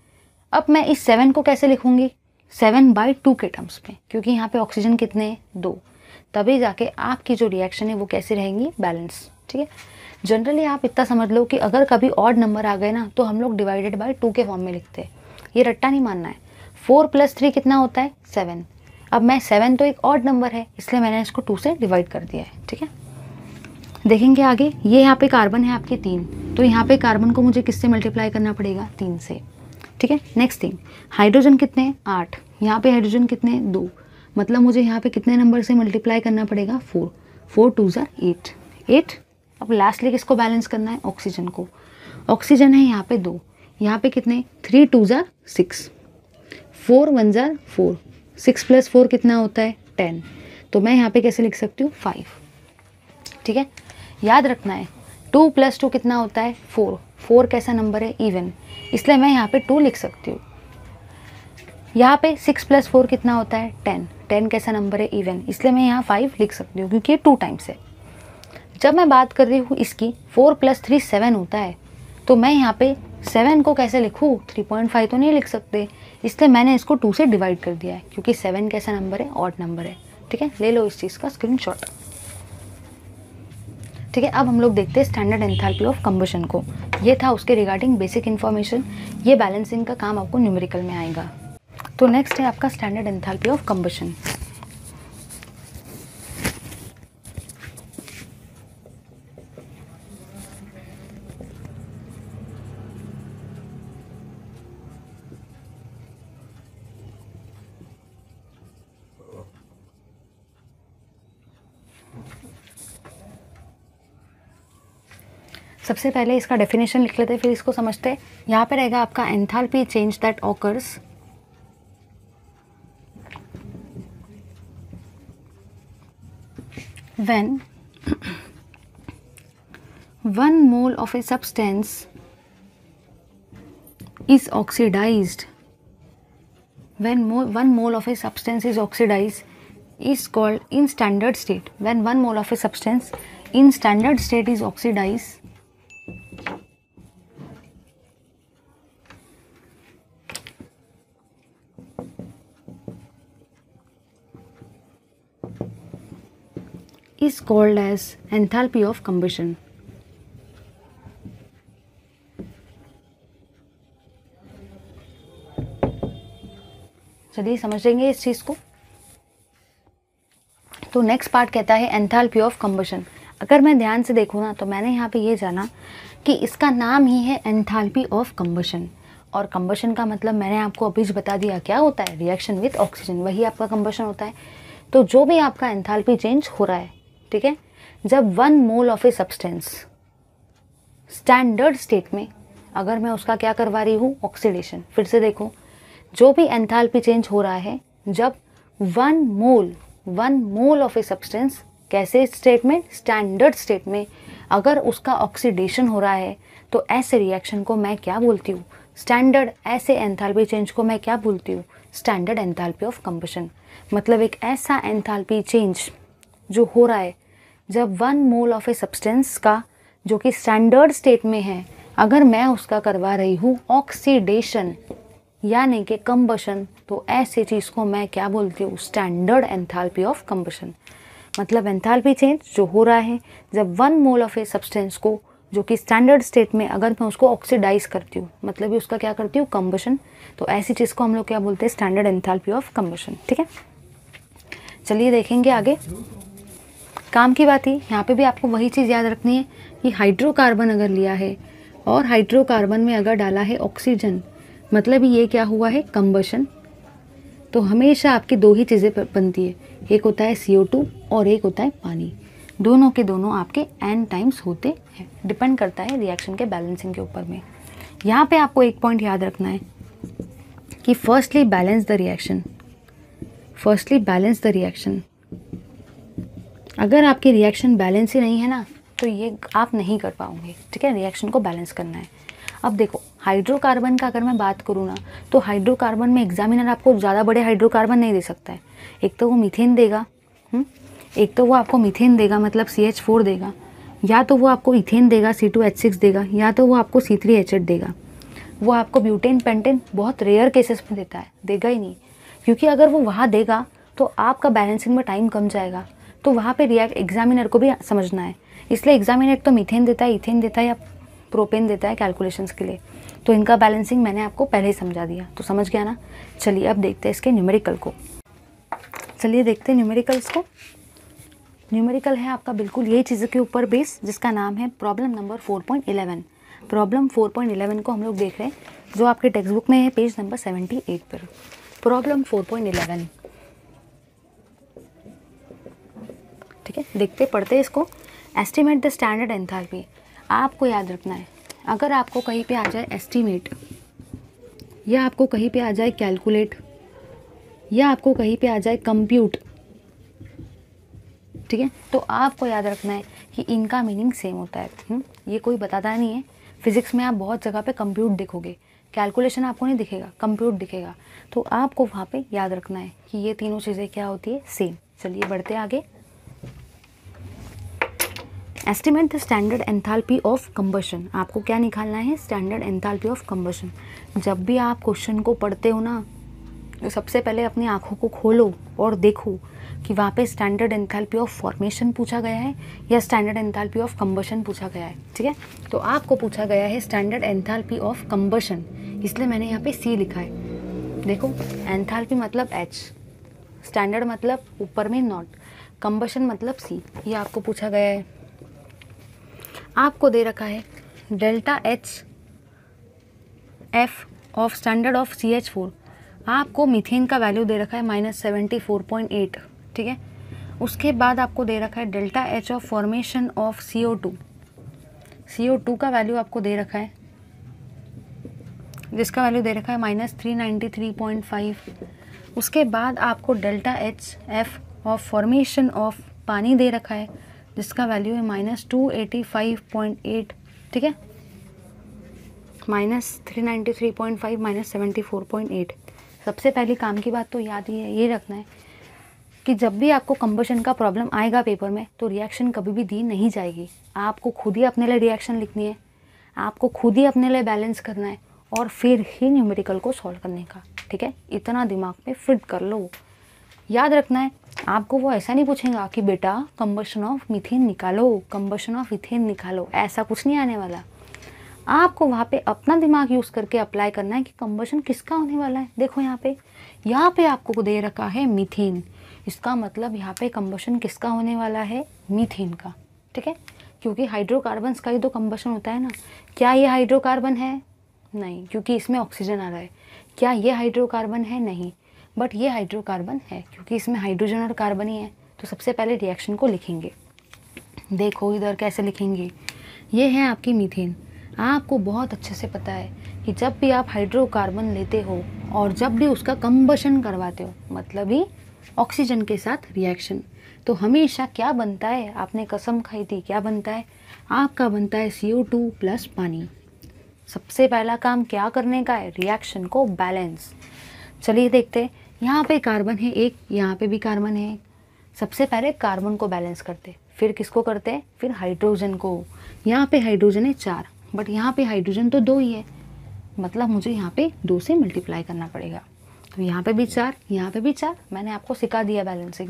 अब मैं इस सेवन को कैसे लिखूँगी सेवन बाई टू के टर्म्स में क्योंकि यहाँ पे ऑक्सीजन कितने हैं दो तभी जाके आपकी जो रिएक्शन है वो कैसी रहेंगी बैलेंस ठीक है जनरली आप इतना समझ लो कि अगर कभी ऑड नंबर आ गए ना तो हम लोग डिवाइडेड बाई टू के फॉर्म में लिखते हैं ये रट्टा नहीं मानना है फोर प्लस थ्री कितना होता है सेवन अब मैं सेवन तो एक ऑड नंबर है इसलिए मैंने इसको टू से डिवाइड कर दिया है ठीक है देखेंगे आगे ये यहाँ पे कार्बन है आपके तीन तो यहाँ पे कार्बन को मुझे किससे मल्टीप्लाई करना पड़ेगा तीन से ठीक है नेक्स्ट थिंग हाइड्रोजन कितने आठ यहाँ पे हाइड्रोजन कितने दो मतलब मुझे यहाँ पे कितने नंबर से मल्टीप्लाई करना पड़ेगा फोर फोर टू ज़ार एट एट अब लास्टली किसको बैलेंस करना है ऑक्सीजन को ऑक्सीजन है यहाँ पे दो यहाँ पे कितने थ्री टू ज़ार सिक्स फोर वन ज़ार फोर सिक्स प्लस फोर कितना होता है टेन तो मैं यहाँ पे कैसे लिख सकती हूँ फाइव ठीक है याद रखना है टू प्लस टू कितना होता है फोर फोर कैसा नंबर है इवन इसलिए मैं यहाँ पे टू लिख सकती हूँ यहाँ पे सिक्स प्लस फोर कितना होता है टेन टेन कैसा नंबर है इवन इसलिए मैं यहाँ फाइव लिख सकती हूँ क्योंकि ये टू टाइम्स है जब मैं बात कर रही हूँ इसकी फोर प्लस थ्री सेवन होता है तो मैं यहाँ पे सेवन को कैसे लिखूँ थ्री पॉइंट फाइव तो नहीं लिख सकते इसलिए मैंने इसको टू से डिवाइड कर दिया है क्योंकि सेवन कैसा नंबर है ऑट नंबर है ठीक है ले लो इस चीज़ का स्क्रीन ठीक है अब हम लोग देखते हैं स्टैंडर्ड एंथैल्पी ऑफ कम्बशन को ये था उसके रिगार्डिंग बेसिक इन्फॉर्मेशन ये बैलेंसिंग का काम आपको न्यूमेरिकल में आएगा तो नेक्स्ट है आपका स्टैंडर्ड एंथैल्पी ऑफ कंबशन सबसे पहले इसका डेफिनेशन लिख लेते हैं फिर इसको समझते हैं यहाँ पे रहेगा आपका enthalpy change that occurs when 1 mole of a substance is oxidized when mo 1 mole of a substance is oxidized is called in standard state when 1 mole of a substance in standard state is oxidized is called as enthalpy of combustion. चलिए समझेंगे इस चीज़ को तो next part कहता है enthalpy of combustion अगर मैं ध्यान से देखूँ ना तो मैंने यहाँ पे ये जाना कि इसका नाम ही है एंथैल्पी ऑफ कंबशन और कंबशन का मतलब मैंने आपको अभी बता दिया क्या होता है रिएक्शन विथ ऑक्सीजन वही आपका कंबशन होता है तो जो भी आपका एंथैल्पी चेंज हो रहा है ठीक है जब one mole of a substance standard state में अगर मैं उसका क्या करवा रही हूँ ऑक्सीडेशन फिर से देखो जो भी एंथैल्पी चेंज हो रहा है जब one mole one mole of a substance कैसे स्टेट में स्टैंडर्ड स्टेट में अगर उसका ऑक्सीडेशन हो रहा है तो ऐसे रिएक्शन को मैं क्या बोलती हूँ स्टैंडर्ड ऐसे एंथैल्पी चेंज को मैं क्या बोलती हूँ स्टैंडर्ड एंथैल्पी ऑफ कंबशन मतलब एक ऐसा एंथैल्पी चेंज जो हो रहा है जब one mole of a substance का जो कि स्टैंडर्ड स्टेट में है अगर मैं उसका करवा रही हूँ ऑक्सीडेशन यानी कि कम्बशन तो ऐसे चीज़ को मैं क्या बोलती हूँ स्टैंडर्ड एंथैल्पी ऑफ कम्बशन मतलब एंथैल्पी चेंज जो हो रहा है जब one mole of a substance को जो कि स्टैंडर्ड स्टेट में अगर मैं उसको ऑक्सीडाइज करती हूँ मतलब उसका क्या करती हूँ कम्बशन तो ऐसी चीज़ को हम लोग क्या बोलते हैं स्टैंडर्ड एंथैल्पी ऑफ कम्बशन ठीक है चलिए देखेंगे आगे काम की बात ही यहाँ पे भी आपको वही चीज़ याद रखनी है कि हाइड्रोकार्बन अगर लिया है और हाइड्रोकार्बन में अगर डाला है ऑक्सीजन मतलब ये क्या हुआ है कम्बशन तो हमेशा आपकी दो ही चीज़ें बनती है एक होता है सी और एक होता है पानी दोनों के दोनों आपके एन टाइम्स होते हैं डिपेंड करता है रिएक्शन के बैलेंसिंग के ऊपर में यहाँ पे आपको एक पॉइंट याद रखना है कि firstly balance the reaction firstly balance the reaction अगर आपकी रिएक्शन बैलेंस ही नहीं है ना तो ये आप नहीं कर पाओगे ठीक है रिएक्शन को बैलेंस करना है अब देखो हाइड्रोकार्बन का अगर मैं बात करूँ ना तो हाइड्रोकार्बन में एग्जामिनर आपको ज़्यादा बड़े हाइड्रोकार्बन नहीं दे सकता है एक तो वो मीथेन देगा हुँ? हम्म? एक तो वो आपको मीथेन देगा मतलब सी एच फोर देगा या तो वो आपको इथेन देगा सी टू एच सिक्स देगा या तो वो आपको सी थ्री एच एट देगा वो आपको ब्यूटेन पेंटेन बहुत रेयर केसेस में देता है देगा ही नहीं क्योंकि अगर वो वहाँ देगा तो आपका बैलेंसिंग में टाइम कम जाएगा तो वहाँ पे रिएक्ट एग्जामिनर को भी समझना है इसलिए एग्जामिनर तो मीथेन देता है इथेन देता है या प्रोपेन देता है कैलकुलेशंस के लिए तो इनका बैलेंसिंग मैंने आपको पहले ही समझा दिया तो समझ गया ना चलिए अब देखते हैं इसके न्यूमेरिकल को चलिए देखते हैं न्यूमेरिकल्स को न्यूमेरिकल है आपका बिल्कुल यही चीज़ के ऊपर बेस जिसका नाम है problem number four point problem four point को हम लोग देख रहे हैं जो आपके टेक्स्ट बुक में है पेज नंबर सेवेंटी एट पर प्रॉब्लम फोर पॉइंट ठीक है देखते पढ़ते इसको एस्टिमेट द स्टैंडर्ड एंथैल्पी आपको याद रखना है अगर आपको कहीं पे आ जाए एस्टिमेट या आपको कहीं पे आ जाए कैलकुलेट या आपको कहीं पे आ जाए कंप्यूट ठीक है तो आपको याद रखना है कि इनका मीनिंग सेम होता है हुँ? हम्म? ये कोई बताता नहीं है फिज़िक्स में आप बहुत जगह पे कंप्यूट देखोगे कैलकुलेशन आपको नहीं दिखेगा कंप्यूट दिखेगा तो आपको वहाँ पे याद रखना है कि ये तीनों चीज़ें क्या होती है सेम चलिए बढ़ते आगे estimate the standard enthalpy of combustion आपको क्या निकालना है स्टैंडर्ड एंथैल्पी ऑफ कम्बशन जब भी आप क्वेश्चन को पढ़ते हो ना तो सबसे पहले अपनी आँखों को खोलो और देखो कि वहाँ पे स्टैंडर्ड एंथैल्पी ऑफ फॉर्मेशन पूछा गया है या स्टैंडर्ड एंथैल्पी ऑफ कम्बशन पूछा गया है ठीक है तो आपको पूछा गया है स्टैंडर्ड एंथैल्पी ऑफ कम्बशन इसलिए मैंने यहाँ पे सी लिखा है देखो एंथैल्पी मतलब एच स्टैंडर्ड मतलब ऊपर में नॉट कम्बशन मतलब सी ये आपको पूछा गया है आपको दे रखा है delta H F of standard of C H four आपको मिथेन का वैल्यू दे रखा है minus seventy four point eight ठीक है उसके बाद आपको दे रखा है delta H of formation of C O two C O two का वैल्यू आपको दे रखा है जिसका वैल्यू दे रखा है minus three ninety three point five उसके बाद आपको delta H F of formation of पानी दे रखा है जिसका वैल्यू है minus two eighty five point eight ठीक है minus three ninety three point five minus seventy four point eight सबसे पहले काम की बात तो याद ही है ये रखना है कि जब भी आपको कंबशन का प्रॉब्लम आएगा पेपर में तो रिएक्शन कभी भी दी नहीं जाएगी आपको खुद ही अपने लिए रिएक्शन लिखनी है आपको खुद ही अपने लिए बैलेंस करना है और फिर ही न्यूमेरिकल को सॉल्व करने का ठीक है इतना दिमाग में फिट कर लो याद रखना है आपको वो ऐसा नहीं पूछेगा कि बेटा कम्बशन ऑफ मिथेन निकालो कम्बशन ऑफ इथेन निकालो ऐसा कुछ नहीं आने वाला आपको वहाँ पे अपना दिमाग यूज़ करके अप्लाई करना है कि कम्बशन किसका होने वाला है देखो यहाँ पे यहाँ पे आपको दे रखा है मिथेन इसका मतलब यहाँ पे कम्बशन किसका होने वाला है मिथेन का ठीक है क्योंकि हाइड्रोकार्बन का ही तो कम्बशन होता है ना क्या ये हाइड्रोकार्बन है नहीं क्योंकि इसमें ऑक्सीजन आ रहा है क्या ये हाइड्रोकार्बन है नहीं बट ये हाइड्रोकार्बन है क्योंकि इसमें हाइड्रोजन और कार्बन ही है तो सबसे पहले रिएक्शन को लिखेंगे देखो इधर कैसे लिखेंगे ये है आपकी मीथेन आपको बहुत अच्छे से पता है कि जब भी आप हाइड्रोकार्बन लेते हो और जब भी उसका कम्बशन करवाते हो मतलब ही ऑक्सीजन के साथ रिएक्शन तो हमेशा क्या बनता है आपने कसम खाई थी क्या बनता है आपका बनता है सी ओ टू प्लस पानी सबसे पहला काम क्या करने का है रिएक्शन को बैलेंस चलिए देखते यहाँ पे कार्बन है एक यहाँ पे भी कार्बन है सबसे पहले कार्बन को बैलेंस करते फिर किसको करते हैं फिर हाइड्रोजन को यहाँ पे हाइड्रोजन है चार बट यहाँ पे हाइड्रोजन तो दो ही है मतलब मुझे यहाँ पे दो से मल्टीप्लाई करना पड़ेगा तो यहाँ पे भी चार यहाँ पे भी चार मैंने आपको सिखा दिया बैलेंसिंग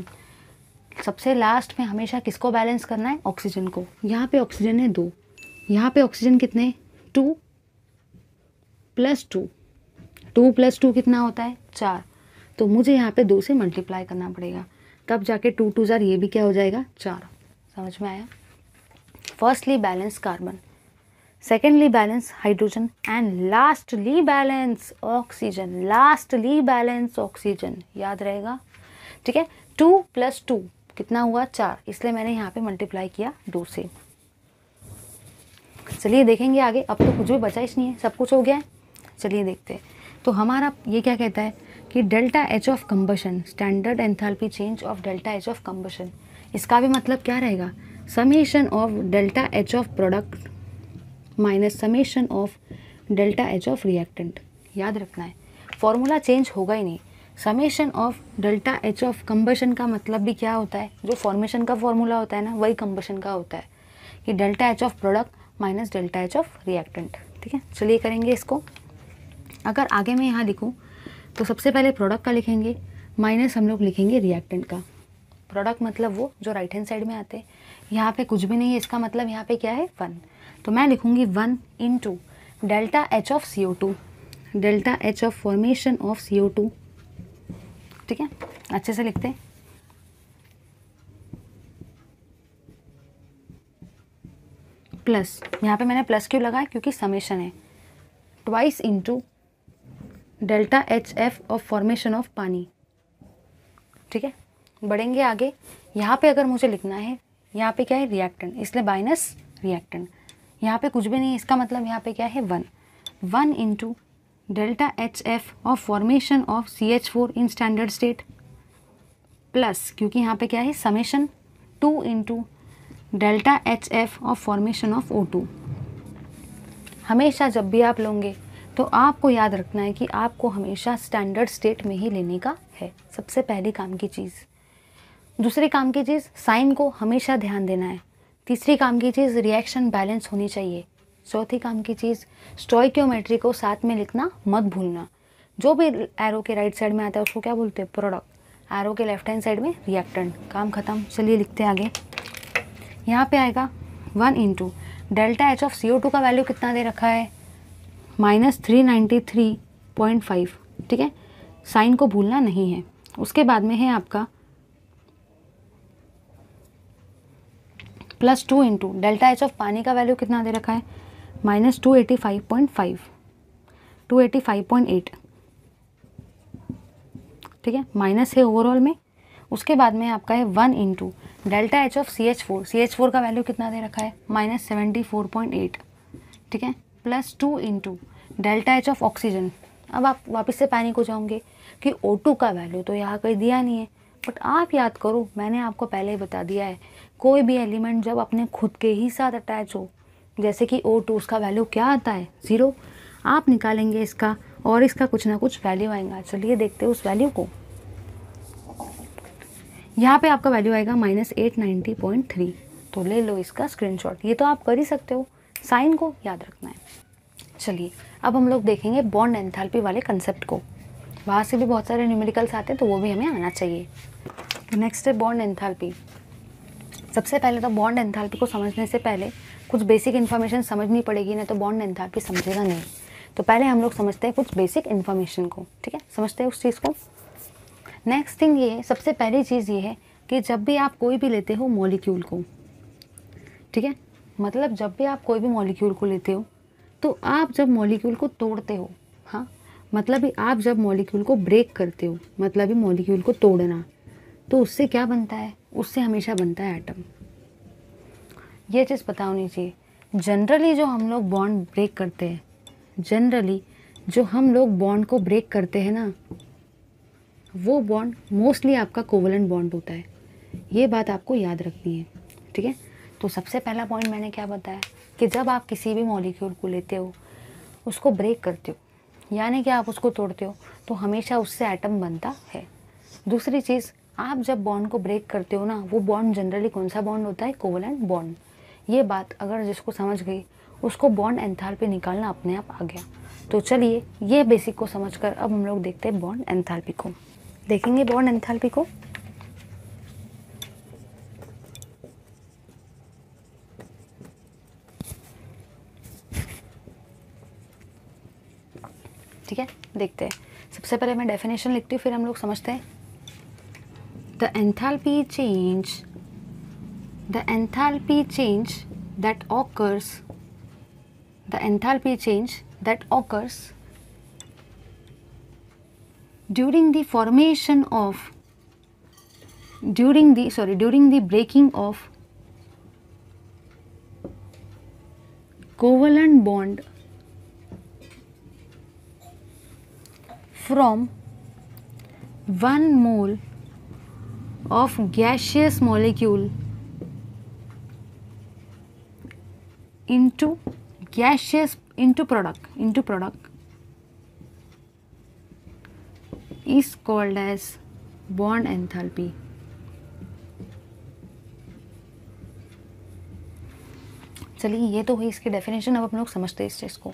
सबसे लास्ट में हमेशा किसको बैलेंस करना है ऑक्सीजन को यहाँ पे ऑक्सीजन है दो यहाँ पे ऑक्सीजन कितने two plus two two plus two कितना होता है चार तो मुझे यहाँ पे दो से मल्टीप्लाई करना पड़ेगा तब जाके टू टू ज़ार ये भी क्या हो जाएगा चार समझ में आया firstly balance carbon secondly balance hydrogen and lastly balance oxygen lastly balance oxygen याद रहेगा ठीक है टू प्लस टू कितना हुआ चार इसलिए मैंने यहाँ पे मल्टीप्लाई किया दो से चलिए देखेंगे आगे अब तो कुछ भी बचा ही नहीं है सब कुछ हो गया है चलिए देखते हैं तो हमारा ये क्या कहता है कि delta H of combustion standard enthalpy change of delta H of combustion इसका भी मतलब क्या रहेगा summation of delta H of product minus summation of delta H of reactant याद रखना है फॉर्मूला चेंज होगा ही नहीं summation of delta H of combustion का मतलब भी क्या होता है जो फॉर्मेशन का फॉर्मूला होता है ना वही कम्बशन का होता है कि delta H of product minus delta H of reactant ठीक है चलिए करेंगे इसको अगर आगे मैं यहाँ लिखूँ तो सबसे पहले प्रोडक्ट का लिखेंगे माइनस हम लोग लिखेंगे रिएक्टेंट का प्रोडक्ट मतलब वो जो राइट हैंड साइड में आते हैं यहाँ पे कुछ भी नहीं है इसका मतलब यहाँ पे क्या है वन तो मैं लिखूँगी one in two delta H of C O two delta H of formation of C O two ठीक है अच्छे से लिखते हैं प्लस यहाँ पे मैंने प्लस क्यों लगाया क्योंकि समेशन है twice into delta H F of formation of पानी ठीक है बढ़ेंगे आगे यहाँ पे अगर मुझे लिखना है यहाँ पे क्या है रिएक्टेंट इसलिए माइनस रिएक्टेंट यहाँ पे कुछ भी नहीं इसका मतलब यहाँ पे क्या है one one into delta H F of formation of C H four in standard state plus क्योंकि यहाँ पे क्या है summation two into delta H F of formation of O two हमेशा जब भी आप लोगे तो आपको याद रखना है कि आपको हमेशा स्टैंडर्ड स्टेट में ही लेने का है सबसे पहली काम की चीज़ दूसरे काम की चीज़ साइन को हमेशा ध्यान देना है तीसरी काम की चीज़ रिएक्शन बैलेंस होनी चाहिए चौथी काम की चीज़ स्टॉइक्योमेट्री को साथ में लिखना मत भूलना जो भी एरो के राइट साइड में आता है उसको क्या बोलते हैं प्रोडक्ट एरो के लेफ्ट हैंड साइड में रिएक्टेंट काम खत्म चलिए लिखते हैं आगे यहाँ पे आएगा one into delta H of C का वैल्यू कितना दे रखा है minus three ninety three point five ठीक है साइन को भूलना नहीं है उसके बाद में है आपका plus two into delta H of पानी का वैल्यू कितना दे रखा है minus two eighty five point five two eighty five point eight ठीक है माइनस है ओवरऑल में उसके बाद में आपका है one into delta H of C H four C H four का वैल्यू कितना दे रखा है minus seventy four point eight ठीक है plus two into delta H of oxygen अब आप वापस से पैनिक हो जाओगे कि ओ टू का वैल्यू तो यहाँ कहीं दिया नहीं है बट आप याद करो मैंने आपको पहले ही बता दिया है कोई भी एलिमेंट जब अपने खुद के ही साथ अटैच हो जैसे कि ओ टू उसका वैल्यू क्या आता है ज़ीरो आप निकालेंगे इसका और इसका कुछ ना कुछ वैल्यू आएगा चलिए देखते हैं उस वैल्यू को यहाँ पे आपका वैल्यू आएगा minus eight ninety point three तो ले लो इसका स्क्रीनशॉट ये तो आप कर ही सकते हो साइन को याद रखना है चलिए अब हम लोग देखेंगे बॉन्ड एंथैल्पी वाले कंसेप्ट को वहाँ से भी बहुत सारे न्यूमेरिकल्स आते हैं तो वो भी हमें आना चाहिए नेक्स्ट तो है बॉन्ड एंथैल्पी सबसे पहले तो बॉन्ड एंथैल्पी को समझने से पहले कुछ बेसिक इन्फॉर्मेशन समझनी पड़ेगी ना तो बॉन्ड एंथैल्पी समझेगा नहीं तो पहले हम लोग समझते हैं कुछ बेसिक इन्फॉर्मेशन को ठीक है समझते हैं उस चीज़ को नेक्स्ट थिंग ये सबसे पहली चीज़ ये है कि जब भी आप कोई भी लेते हो मॉलिक्यूल को ठीक है मतलब जब भी आप कोई भी मॉलिक्यूल को लेते हो तो आप जब मॉलिक्यूल को तोड़ते हो हाँ मतलब ही आप जब मॉलिक्यूल को ब्रेक करते हो मतलब ही मॉलिक्यूल को तोड़ना तो उससे क्या बनता है उससे हमेशा बनता है एटम यह चीज़ पता होनी चाहिए जनरली जो हम लोग बॉन्ड ब्रेक करते हैं जनरली जो हम लोग बॉन्ड को ब्रेक करते हैं ना वो बॉन्ड मोस्टली आपका कोवलेंट बॉन्ड होता है ये बात आपको याद रखनी है ठीक है तो सबसे पहला पॉइंट मैंने क्या बताया कि जब आप किसी भी मॉलिक्यूल को लेते हो उसको ब्रेक करते हो यानी कि आप उसको तोड़ते हो तो हमेशा उससे आइटम बनता है दूसरी चीज़ आप जब बॉन्ड को ब्रेक करते हो ना वो बॉन्ड जनरली कौन सा बॉन्ड होता है कोवलेंट बॉन्ड ये बात अगर जिसको समझ गई उसको बॉन्ड एंथाल्पी निकालना अपने आप आ गया तो चलिए ये बेसिक को समझकर अब हम लोग देखते हैं बॉन्ड एंथाल्पी को देखेंगे बॉन्ड एंथाल्पी को ठीक है देखते हैं सबसे पहले मैं डेफिनेशन लिखती हूँ फिर हम लोग समझते हैं the enthalpy change the enthalpy change that occurs the enthalpy change that occurs during the formation of during the sorry during the breaking of covalent bond from one mole of gaseous molecule into gaseous into product into product is called as bond enthalpy. चलिए ये तो हुई इसकी definition अब हम लोग समझते हैं इस चीज़ को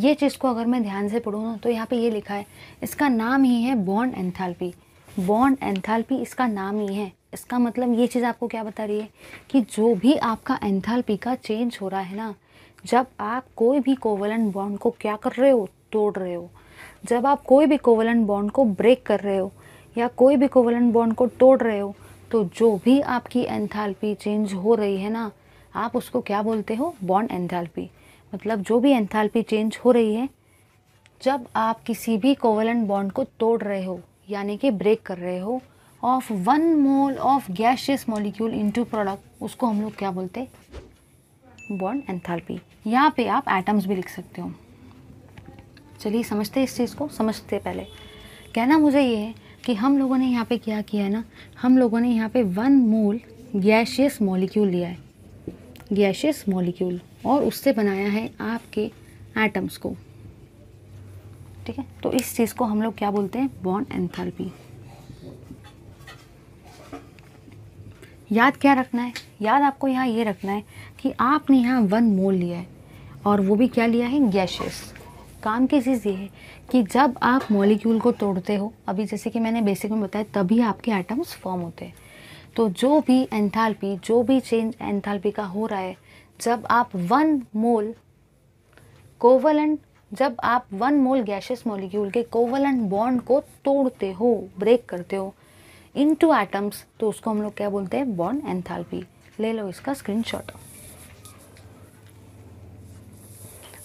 ये चीज़ को अगर मैं ध्यान से पढ़ूँ ना तो यहाँ पे ये लिखा है इसका नाम ही है बॉन्ड एंथैल्पी बॉन्ड एंथैल्पी इसका नाम ही है इसका मतलब ये चीज़ आपको क्या बता रही है कि जो भी आपका एंथैल्पी का चेंज हो रहा है ना जब आप कोई भी कोवलन बॉन्ड को क्या कर रहे हो तोड़ रहे हो जब आप कोई भी कोवलन बॉन्ड को ब्रेक कर रहे हो या कोई भी कोवलन बॉन्ड को तोड़ रहे हो तो जो भी आपकी एंथैल्पी चेंज हो रही है ना आप उसको क्या बोलते हो बॉन्ड एंथैल्पी मतलब जो भी एंथैल्पी चेंज हो रही है जब आप किसी भी कोवलेंट बॉन्ड को तोड़ रहे हो यानी कि ब्रेक कर रहे हो of one mole of gaseous molecule into product उसको हम लोग क्या बोलते हैं बॉन्ड एंथैल्पी यहाँ पे आप एटम्स भी लिख सकते हो चलिए समझते इस चीज़ को समझते पहले कहना मुझे ये है कि हम लोगों ने यहाँ पे क्या किया है ना हम लोगों ने यहाँ पे वन मोल गैशियस मॉलिक्यूल लिया है गैशियस मॉलिक्यूल और उससे बनाया है आपके एटम्स को ठीक है तो इस चीज़ को हम लोग क्या बोलते हैं बॉन्ड एंथैल्पी याद क्या रखना है याद आपको यहाँ ये रखना है कि आपने यहाँ वन मोल लिया है और वो भी क्या लिया है गैशेस काम की चीज़ ये है कि जब आप मॉलिक्यूल को तोड़ते हो अभी जैसे कि मैंने बेसिक में बताया तभी आपके एटम्स फॉर्म होते हैं तो जो भी एंथैल्पी, जो भी चेंज एंथैल्पी का हो रहा है जब आप वन मोल कोवलेंट जब आप वन मोल गैशियस मॉलिक्यूल के कोवलेंट बॉन्ड को तोड़ते हो ब्रेक करते हो इनटू एटम्स तो उसको हम लोग क्या बोलते हैं बॉन्ड एंथैल्पी ले लो इसका स्क्रीनशॉट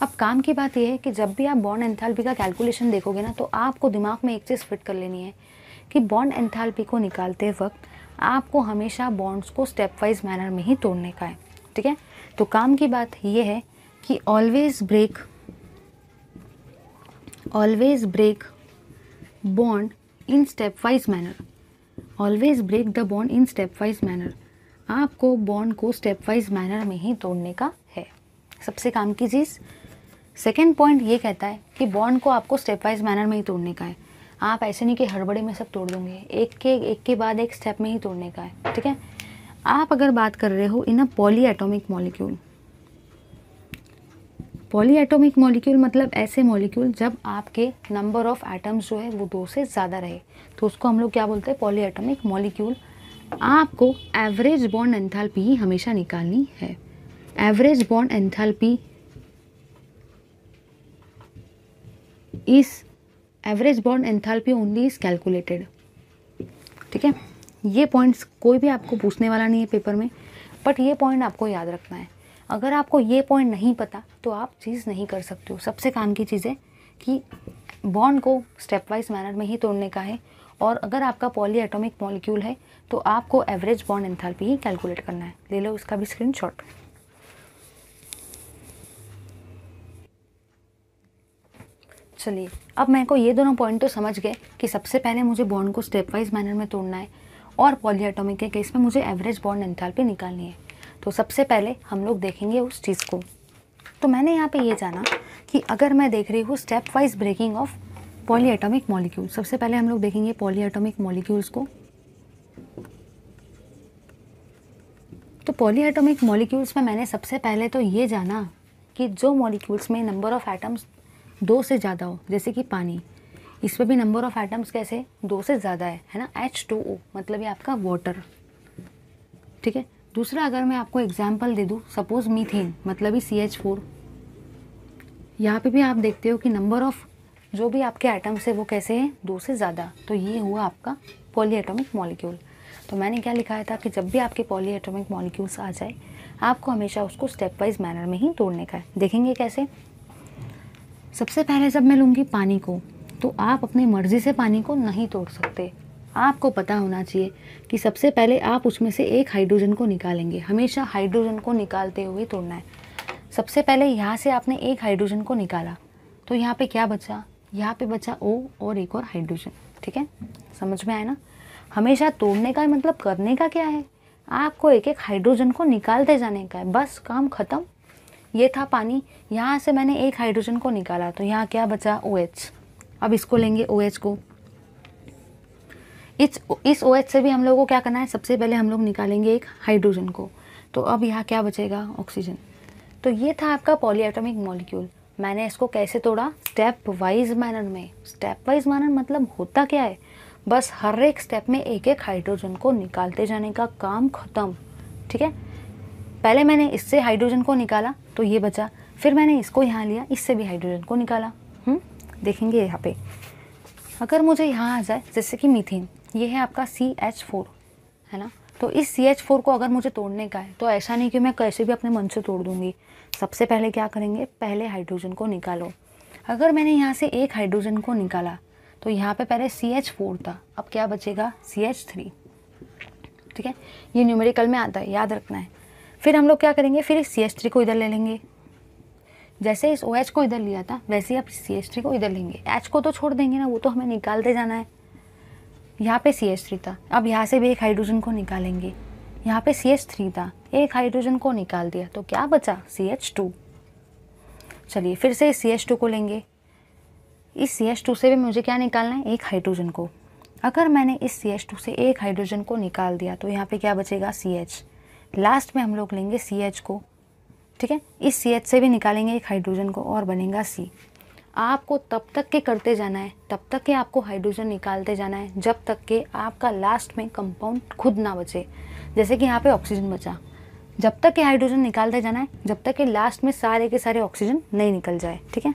अब काम की बात यह है कि जब भी आप बॉन्ड एंथैल्पी का कैलकुलेशन देखोगे ना तो आपको दिमाग में एक चीज़ फिट कर लेनी है कि बॉन्ड एंथैल्पी को निकालते वक्त आपको हमेशा बॉन्ड्स को स्टेप वाइज मैनर में ही तोड़ने का है ठीक है तो काम की बात यह है कि always break always break bond in stepwise manner always break the bond in stepwise manner आपको बॉन्ड को स्टेप वाइज मैनर में ही तोड़ने का है सबसे काम की चीज़ सेकेंड पॉइंट ये कहता है कि बॉन्ड को आपको स्टेप वाइज मैनर में ही तोड़ने का है आप ऐसे नहीं कि हड़बड़े में सब तोड़ दोगे एक के एक के बाद एक स्टेप में ही तोड़ने का है ठीक है आप अगर बात कर रहे हो in uh polyatomic molecule polyatomic molecule मतलब ऐसे मॉलिक्यूल जब आपके नंबर ऑफ एटम्स जो है वो दो से ज़्यादा रहे तो उसको हम लोग क्या बोलते हैं पॉली एटोमिक मॉलिक्यूल आपको एवरेज बॉन्ड एंथैल्पी ही हमेशा निकालनी है एवरेज बॉन्ड एंथैल्पी इस average bond enthalpy only is calculated ठीक है ये पॉइंट्स कोई भी आपको पूछने वाला नहीं है पेपर में बट ये पॉइंट आपको याद रखना है अगर आपको ये पॉइंट नहीं पता तो आप चीज़ नहीं कर सकते हो सबसे काम की चीज़ है कि बॉन्ड को स्टेप वाइज मैनर में ही तोड़ने का है और अगर आपका पॉली एटोमिक मॉलिक्यूल है तो आपको एवरेज बॉन्ड एंथैल्पी ही कैलकुलेट करना है ले लो उसका भी स्क्रीनशॉट चलिए अब मेरे को ये दोनों पॉइंट तो समझ गए कि सबसे पहले मुझे बॉन्ड को स्टेप वाइज मैनर में तोड़ना है और पॉलीएटॉमिक के केस में मुझे एवरेज बॉन्ड एंथैल्पी निकालनी है तो सबसे पहले हम लोग देखेंगे उस चीज़ को तो मैंने यहाँ पे ये जाना कि अगर मैं देख रही हूँ stepwise breaking of polyatomic molecule सबसे पहले हम लोग देखेंगे पॉलीएटॉमिक मॉलिक्यूल्स को तो पॉलीएटॉमिक मॉलिक्यूल्स में मैंने सबसे पहले तो ये जाना कि जो मॉलिक्यूल्स में नंबर ऑफ़ एटम्स दो से ज़्यादा हो जैसे कि पानी इस पर भी नंबर ऑफ एटम्स कैसे दो से ज़्यादा है है ना एच टू ओ मतलब ये आपका वाटर ठीक है दूसरा अगर मैं आपको एग्जाम्पल दे दूँ सपोज मीथेन मतलब ही सी एच फोर यहाँ पर भी आप देखते हो कि नंबर ऑफ जो भी आपके एटम्स है वो कैसे हैं दो से ज़्यादा तो ये हुआ आपका एटोमिक मॉलिक्यूल तो मैंने क्या लिखा था कि जब भी आपके एटोमिक मॉलिक्यूल्स आ जाए आपको हमेशा उसको स्टेप वाइज मैनर में ही तोड़ने का है देखेंगे कैसे सबसे पहले जब मैं लूँगी पानी को तो आप अपनी मर्ज़ी से पानी को नहीं तोड़ सकते आपको पता होना चाहिए कि सबसे पहले आप उसमें से एक हाइड्रोजन को निकालेंगे हमेशा हाइड्रोजन को निकालते हुए तोड़ना है सबसे पहले यहाँ से आपने एक हाइड्रोजन को निकाला तो यहाँ पे क्या बचा यहाँ पे बचा ओ और एक और हाइड्रोजन ठीक है समझ में आया ना हमेशा तोड़ने का मतलब करने का क्या है आपको एक एक हाइड्रोजन को निकालते जाने का है बस काम ख़त्म ये था पानी यहाँ से मैंने एक हाइड्रोजन को निकाला तो यहाँ क्या बचा ओ OH. अब इसको लेंगे ओ OH को इस इस ओ OH से भी हम लोगों को क्या करना है सबसे पहले हम लोग निकालेंगे एक हाइड्रोजन को तो अब यहाँ क्या बचेगा ऑक्सीजन तो ये था आपका पॉलीएटॉमिक मॉलिक्यूल मैंने इसको कैसे तोड़ा स्टेप वाइज मैनर में स्टेप वाइज मैनर मतलब होता क्या है बस हर एक स्टेप में एक एक हाइड्रोजन को निकालते जाने का काम ख़त्म ठीक है पहले मैंने इससे हाइड्रोजन को निकाला तो ये बचा फिर मैंने इसको यहाँ लिया इससे भी हाइड्रोजन को निकाला हुँ? हम्म? देखेंगे यहाँ पे अगर मुझे यहाँ आ जाए जैसे कि मीथेन ये है आपका सी एच फोर है ना तो इस सी एच फोर को अगर मुझे तोड़ने का है तो ऐसा नहीं कि मैं कैसे भी अपने मन से तोड़ दूँगी सबसे पहले क्या करेंगे पहले हाइड्रोजन को निकालो अगर मैंने यहाँ से एक हाइड्रोजन को निकाला तो यहाँ पे पहले सी एच फोर था अब क्या बचेगा सी एच थ्री ठीक है ये न्यूमेरिकल में आता है याद रखना है फिर हम लोग क्या करेंगे फिर इस सी एच थ्री को इधर ले लेंगे जैसे इस ओ OH को इधर लिया था वैसे ही आप सी एच थ्री को इधर लेंगे एच को तो छोड़ देंगे ना वो तो हमें निकालते जाना है यहाँ पे सी एच थ्री था अब यहाँ से भी एक हाइड्रोजन को निकालेंगे यहाँ पे सी एच थ्री था एक हाइड्रोजन को निकाल दिया तो क्या बचा सी एच टू चलिए फिर से सी एच टू को लेंगे इस सी एच टू से भी मुझे क्या निकालना है एक हाइड्रोजन को अगर मैंने इस सी एच टू से एक हाइड्रोजन को निकाल दिया तो यहाँ पे क्या बचेगा सी एच लास्ट में हम लोग लेंगे सी एच को ठीक है इस सी एच से भी निकालेंगे एक हाइड्रोजन को और बनेगा सी आपको तब तक के करते जाना है तब तक के आपको हाइड्रोजन निकालते जाना है जब तक के आपका लास्ट में कंपाउंड खुद ना बचे जैसे कि यहाँ पे ऑक्सीजन बचा जब तक के हाइड्रोजन निकालते जाना है जब तक के लास्ट में सारे के सारे ऑक्सीजन नहीं निकल जाए ठीक है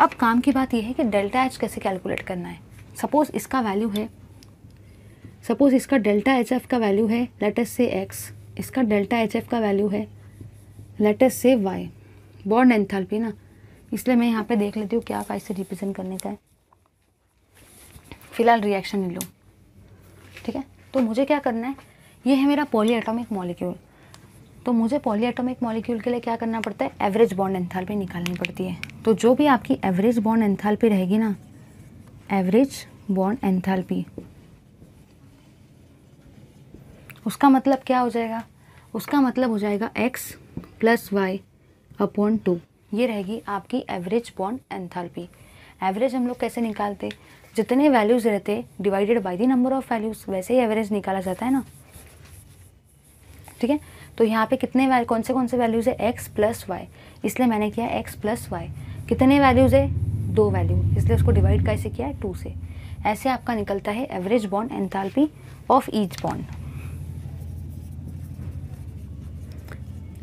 अब काम की बात यह है कि डेल्टा एच कैसे कैलकुलेट करना है सपोज़ इसका वैल्यू है सपोज़ इसका डेल्टा एच एफ का वैल्यू है लेटेस्ट से एक्स इसका डेल्टा एच एफ का वैल्यू है let us say Y bond enthalpy ना इसलिए मैं यहाँ पे देख लेती हूँ क्या का से रिप्रेजेंट करने का है फिलहाल रिएक्शन ले लो ठीक है तो मुझे क्या करना है ये है मेरा पॉली एटोमिक मॉलिक्यूल तो मुझे पॉली मॉलिक्यूल के लिए क्या करना पड़ता है एवरेज बॉन्ड एंथैल्पी निकालनी पड़ती है तो जो भी आपकी एवरेज बॉन्ड एंथैल्पी रहेगी ना एवरेज बॉन्ड एंथैल्पी उसका मतलब क्या हो जाएगा उसका मतलब हो जाएगा X plus Y upon two ये रहेगी आपकी एवरेज बॉन्ड एंथैल्पी एवरेज हम लोग कैसे निकालते जितने वैल्यूज़ रहते divided by the number of values वैसे ही एवरेज निकाला जाता है ना ठीक है तो यहाँ पे कितने वैल्यू कौन से कौन से वैल्यूज़ है एक्स प्लस वाई इसलिए मैंने किया एक्स प्लस वाई कितने वैल्यूज़ है दो वैल्यू इसलिए उसको डिवाइड कैसे किया है टू से ऐसे आपका निकलता है average bond enthalpy of each bond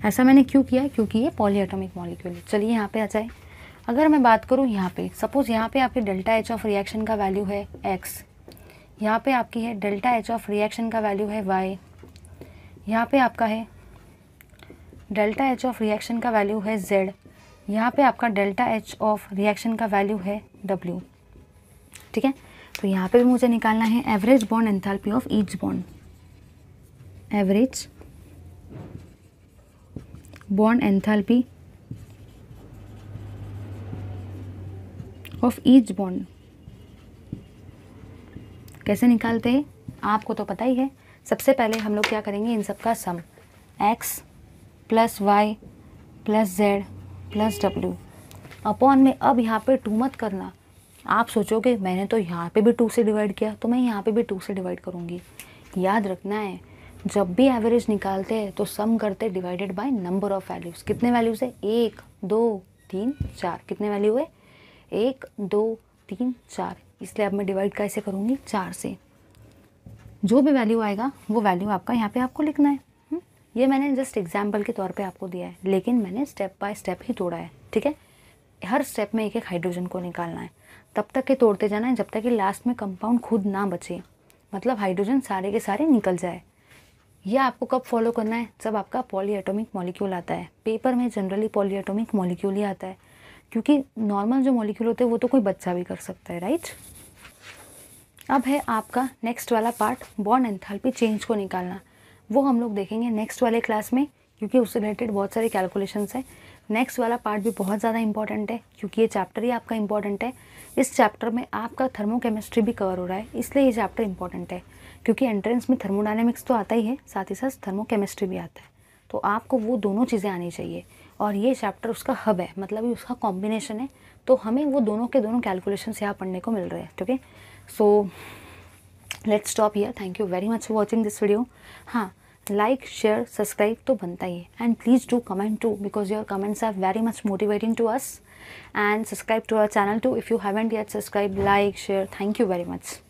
ऐसा मैंने क्यों किया क्योंकि ये पॉलीएटॉमिक मॉलिक्यूल है चलिए यहाँ पे आ जाए अगर मैं बात करूँ यहाँ पे सपोज़ यहाँ पे आपके डेल्टा एच ऑफ रिएक्शन का वैल्यू है एक्स यहाँ पे आपकी है डेल्टा एच ऑफ रिएक्शन का वैल्यू है वाई यहाँ पे आपका है डेल्टा एच ऑफ रिएक्शन का वैल्यू है जेड यहाँ पे आपका डेल्टा एच ऑफ रिएक्शन का वैल्यू है डब्ल्यू ठीक है तो यहाँ पे भी मुझे निकालना है average bond enthalpy of each bond average bond enthalpy of each bond कैसे निकालते हैं आपको तो पता ही है सबसे पहले हम लोग क्या करेंगे इन सब का sum x plus Y plus Z plus W upon में अब यहाँ पे टू मत करना आप सोचोगे मैंने तो यहाँ पे भी टू से डिवाइड किया तो मैं यहाँ पे भी टू से डिवाइड करूँगी याद रखना है जब भी एवरेज निकालते हैं तो सम करते divided by number of values कितने वैल्यूज़ है एक दो तीन चार कितने वैल्यू है एक दो तीन चार इसलिए अब मैं डिवाइड कैसे करूँगी चार से जो भी वैल्यू आएगा वो वैल्यू आपका यहाँ पे आपको लिखना है हुँ? हम्म? ये मैंने जस्ट एग्जाम्पल के तौर पे आपको दिया है लेकिन मैंने स्टेप बाय स्टेप ही तोड़ा है ठीक है हर स्टेप में एक एक हाइड्रोजन को निकालना है तब तक के तोड़ते जाना है जब तक कि लास्ट में कंपाउंड खुद ना बचे मतलब हाइड्रोजन सारे के सारे निकल जाए यह आपको कब फॉलो करना है जब आपका पॉलीएटॉमिक मॉलिक्यूल आता है पेपर में जनरली पॉलीएटॉमिक मॉलिक्यूल ही आता है क्योंकि नॉर्मल जो मॉलिक्यूल होते हैं वो तो कोई बच्चा भी कर सकता है राइट अब है आपका नेक्स्ट वाला पार्ट बॉन्ड एंथैल्पी चेंज को निकालना वो हम लोग देखेंगे नेक्स्ट वाले क्लास में क्योंकि उससे रिलेटेड बहुत सारे कैलकुलेशन है नेक्स्ट वाला पार्ट भी बहुत ज़्यादा इंपॉर्टेंट है क्योंकि ये चैप्टर ही आपका इंपॉर्टेंट है इस चैप्टर में आपका थर्मोकेमिस्ट्री भी कवर हो रहा है इसलिए ये चैप्टर इंपॉर्टेंट है क्योंकि एंट्रेंस में थर्मोडाइनमिक्स तो आता ही है साथ ही साथ थर्मोकेमिस्ट्री भी आता है तो आपको वो दोनों चीज़ें आनी चाहिए और ये चैप्टर उसका हब है मतलब उसका कॉम्बिनेशन है तो हमें वो दोनों के दोनों कैलकुलेशन यहाँ पढ़ने को मिल रहे हैं ठीक है so let's stop here thank you very much for watching this video हाँ लाइक शेयर सब्सक्राइब तो बनता ही है and please do comment too because your comments are very much motivating to us and subscribe to our channel too if you haven't yet subscribe like share thank you very much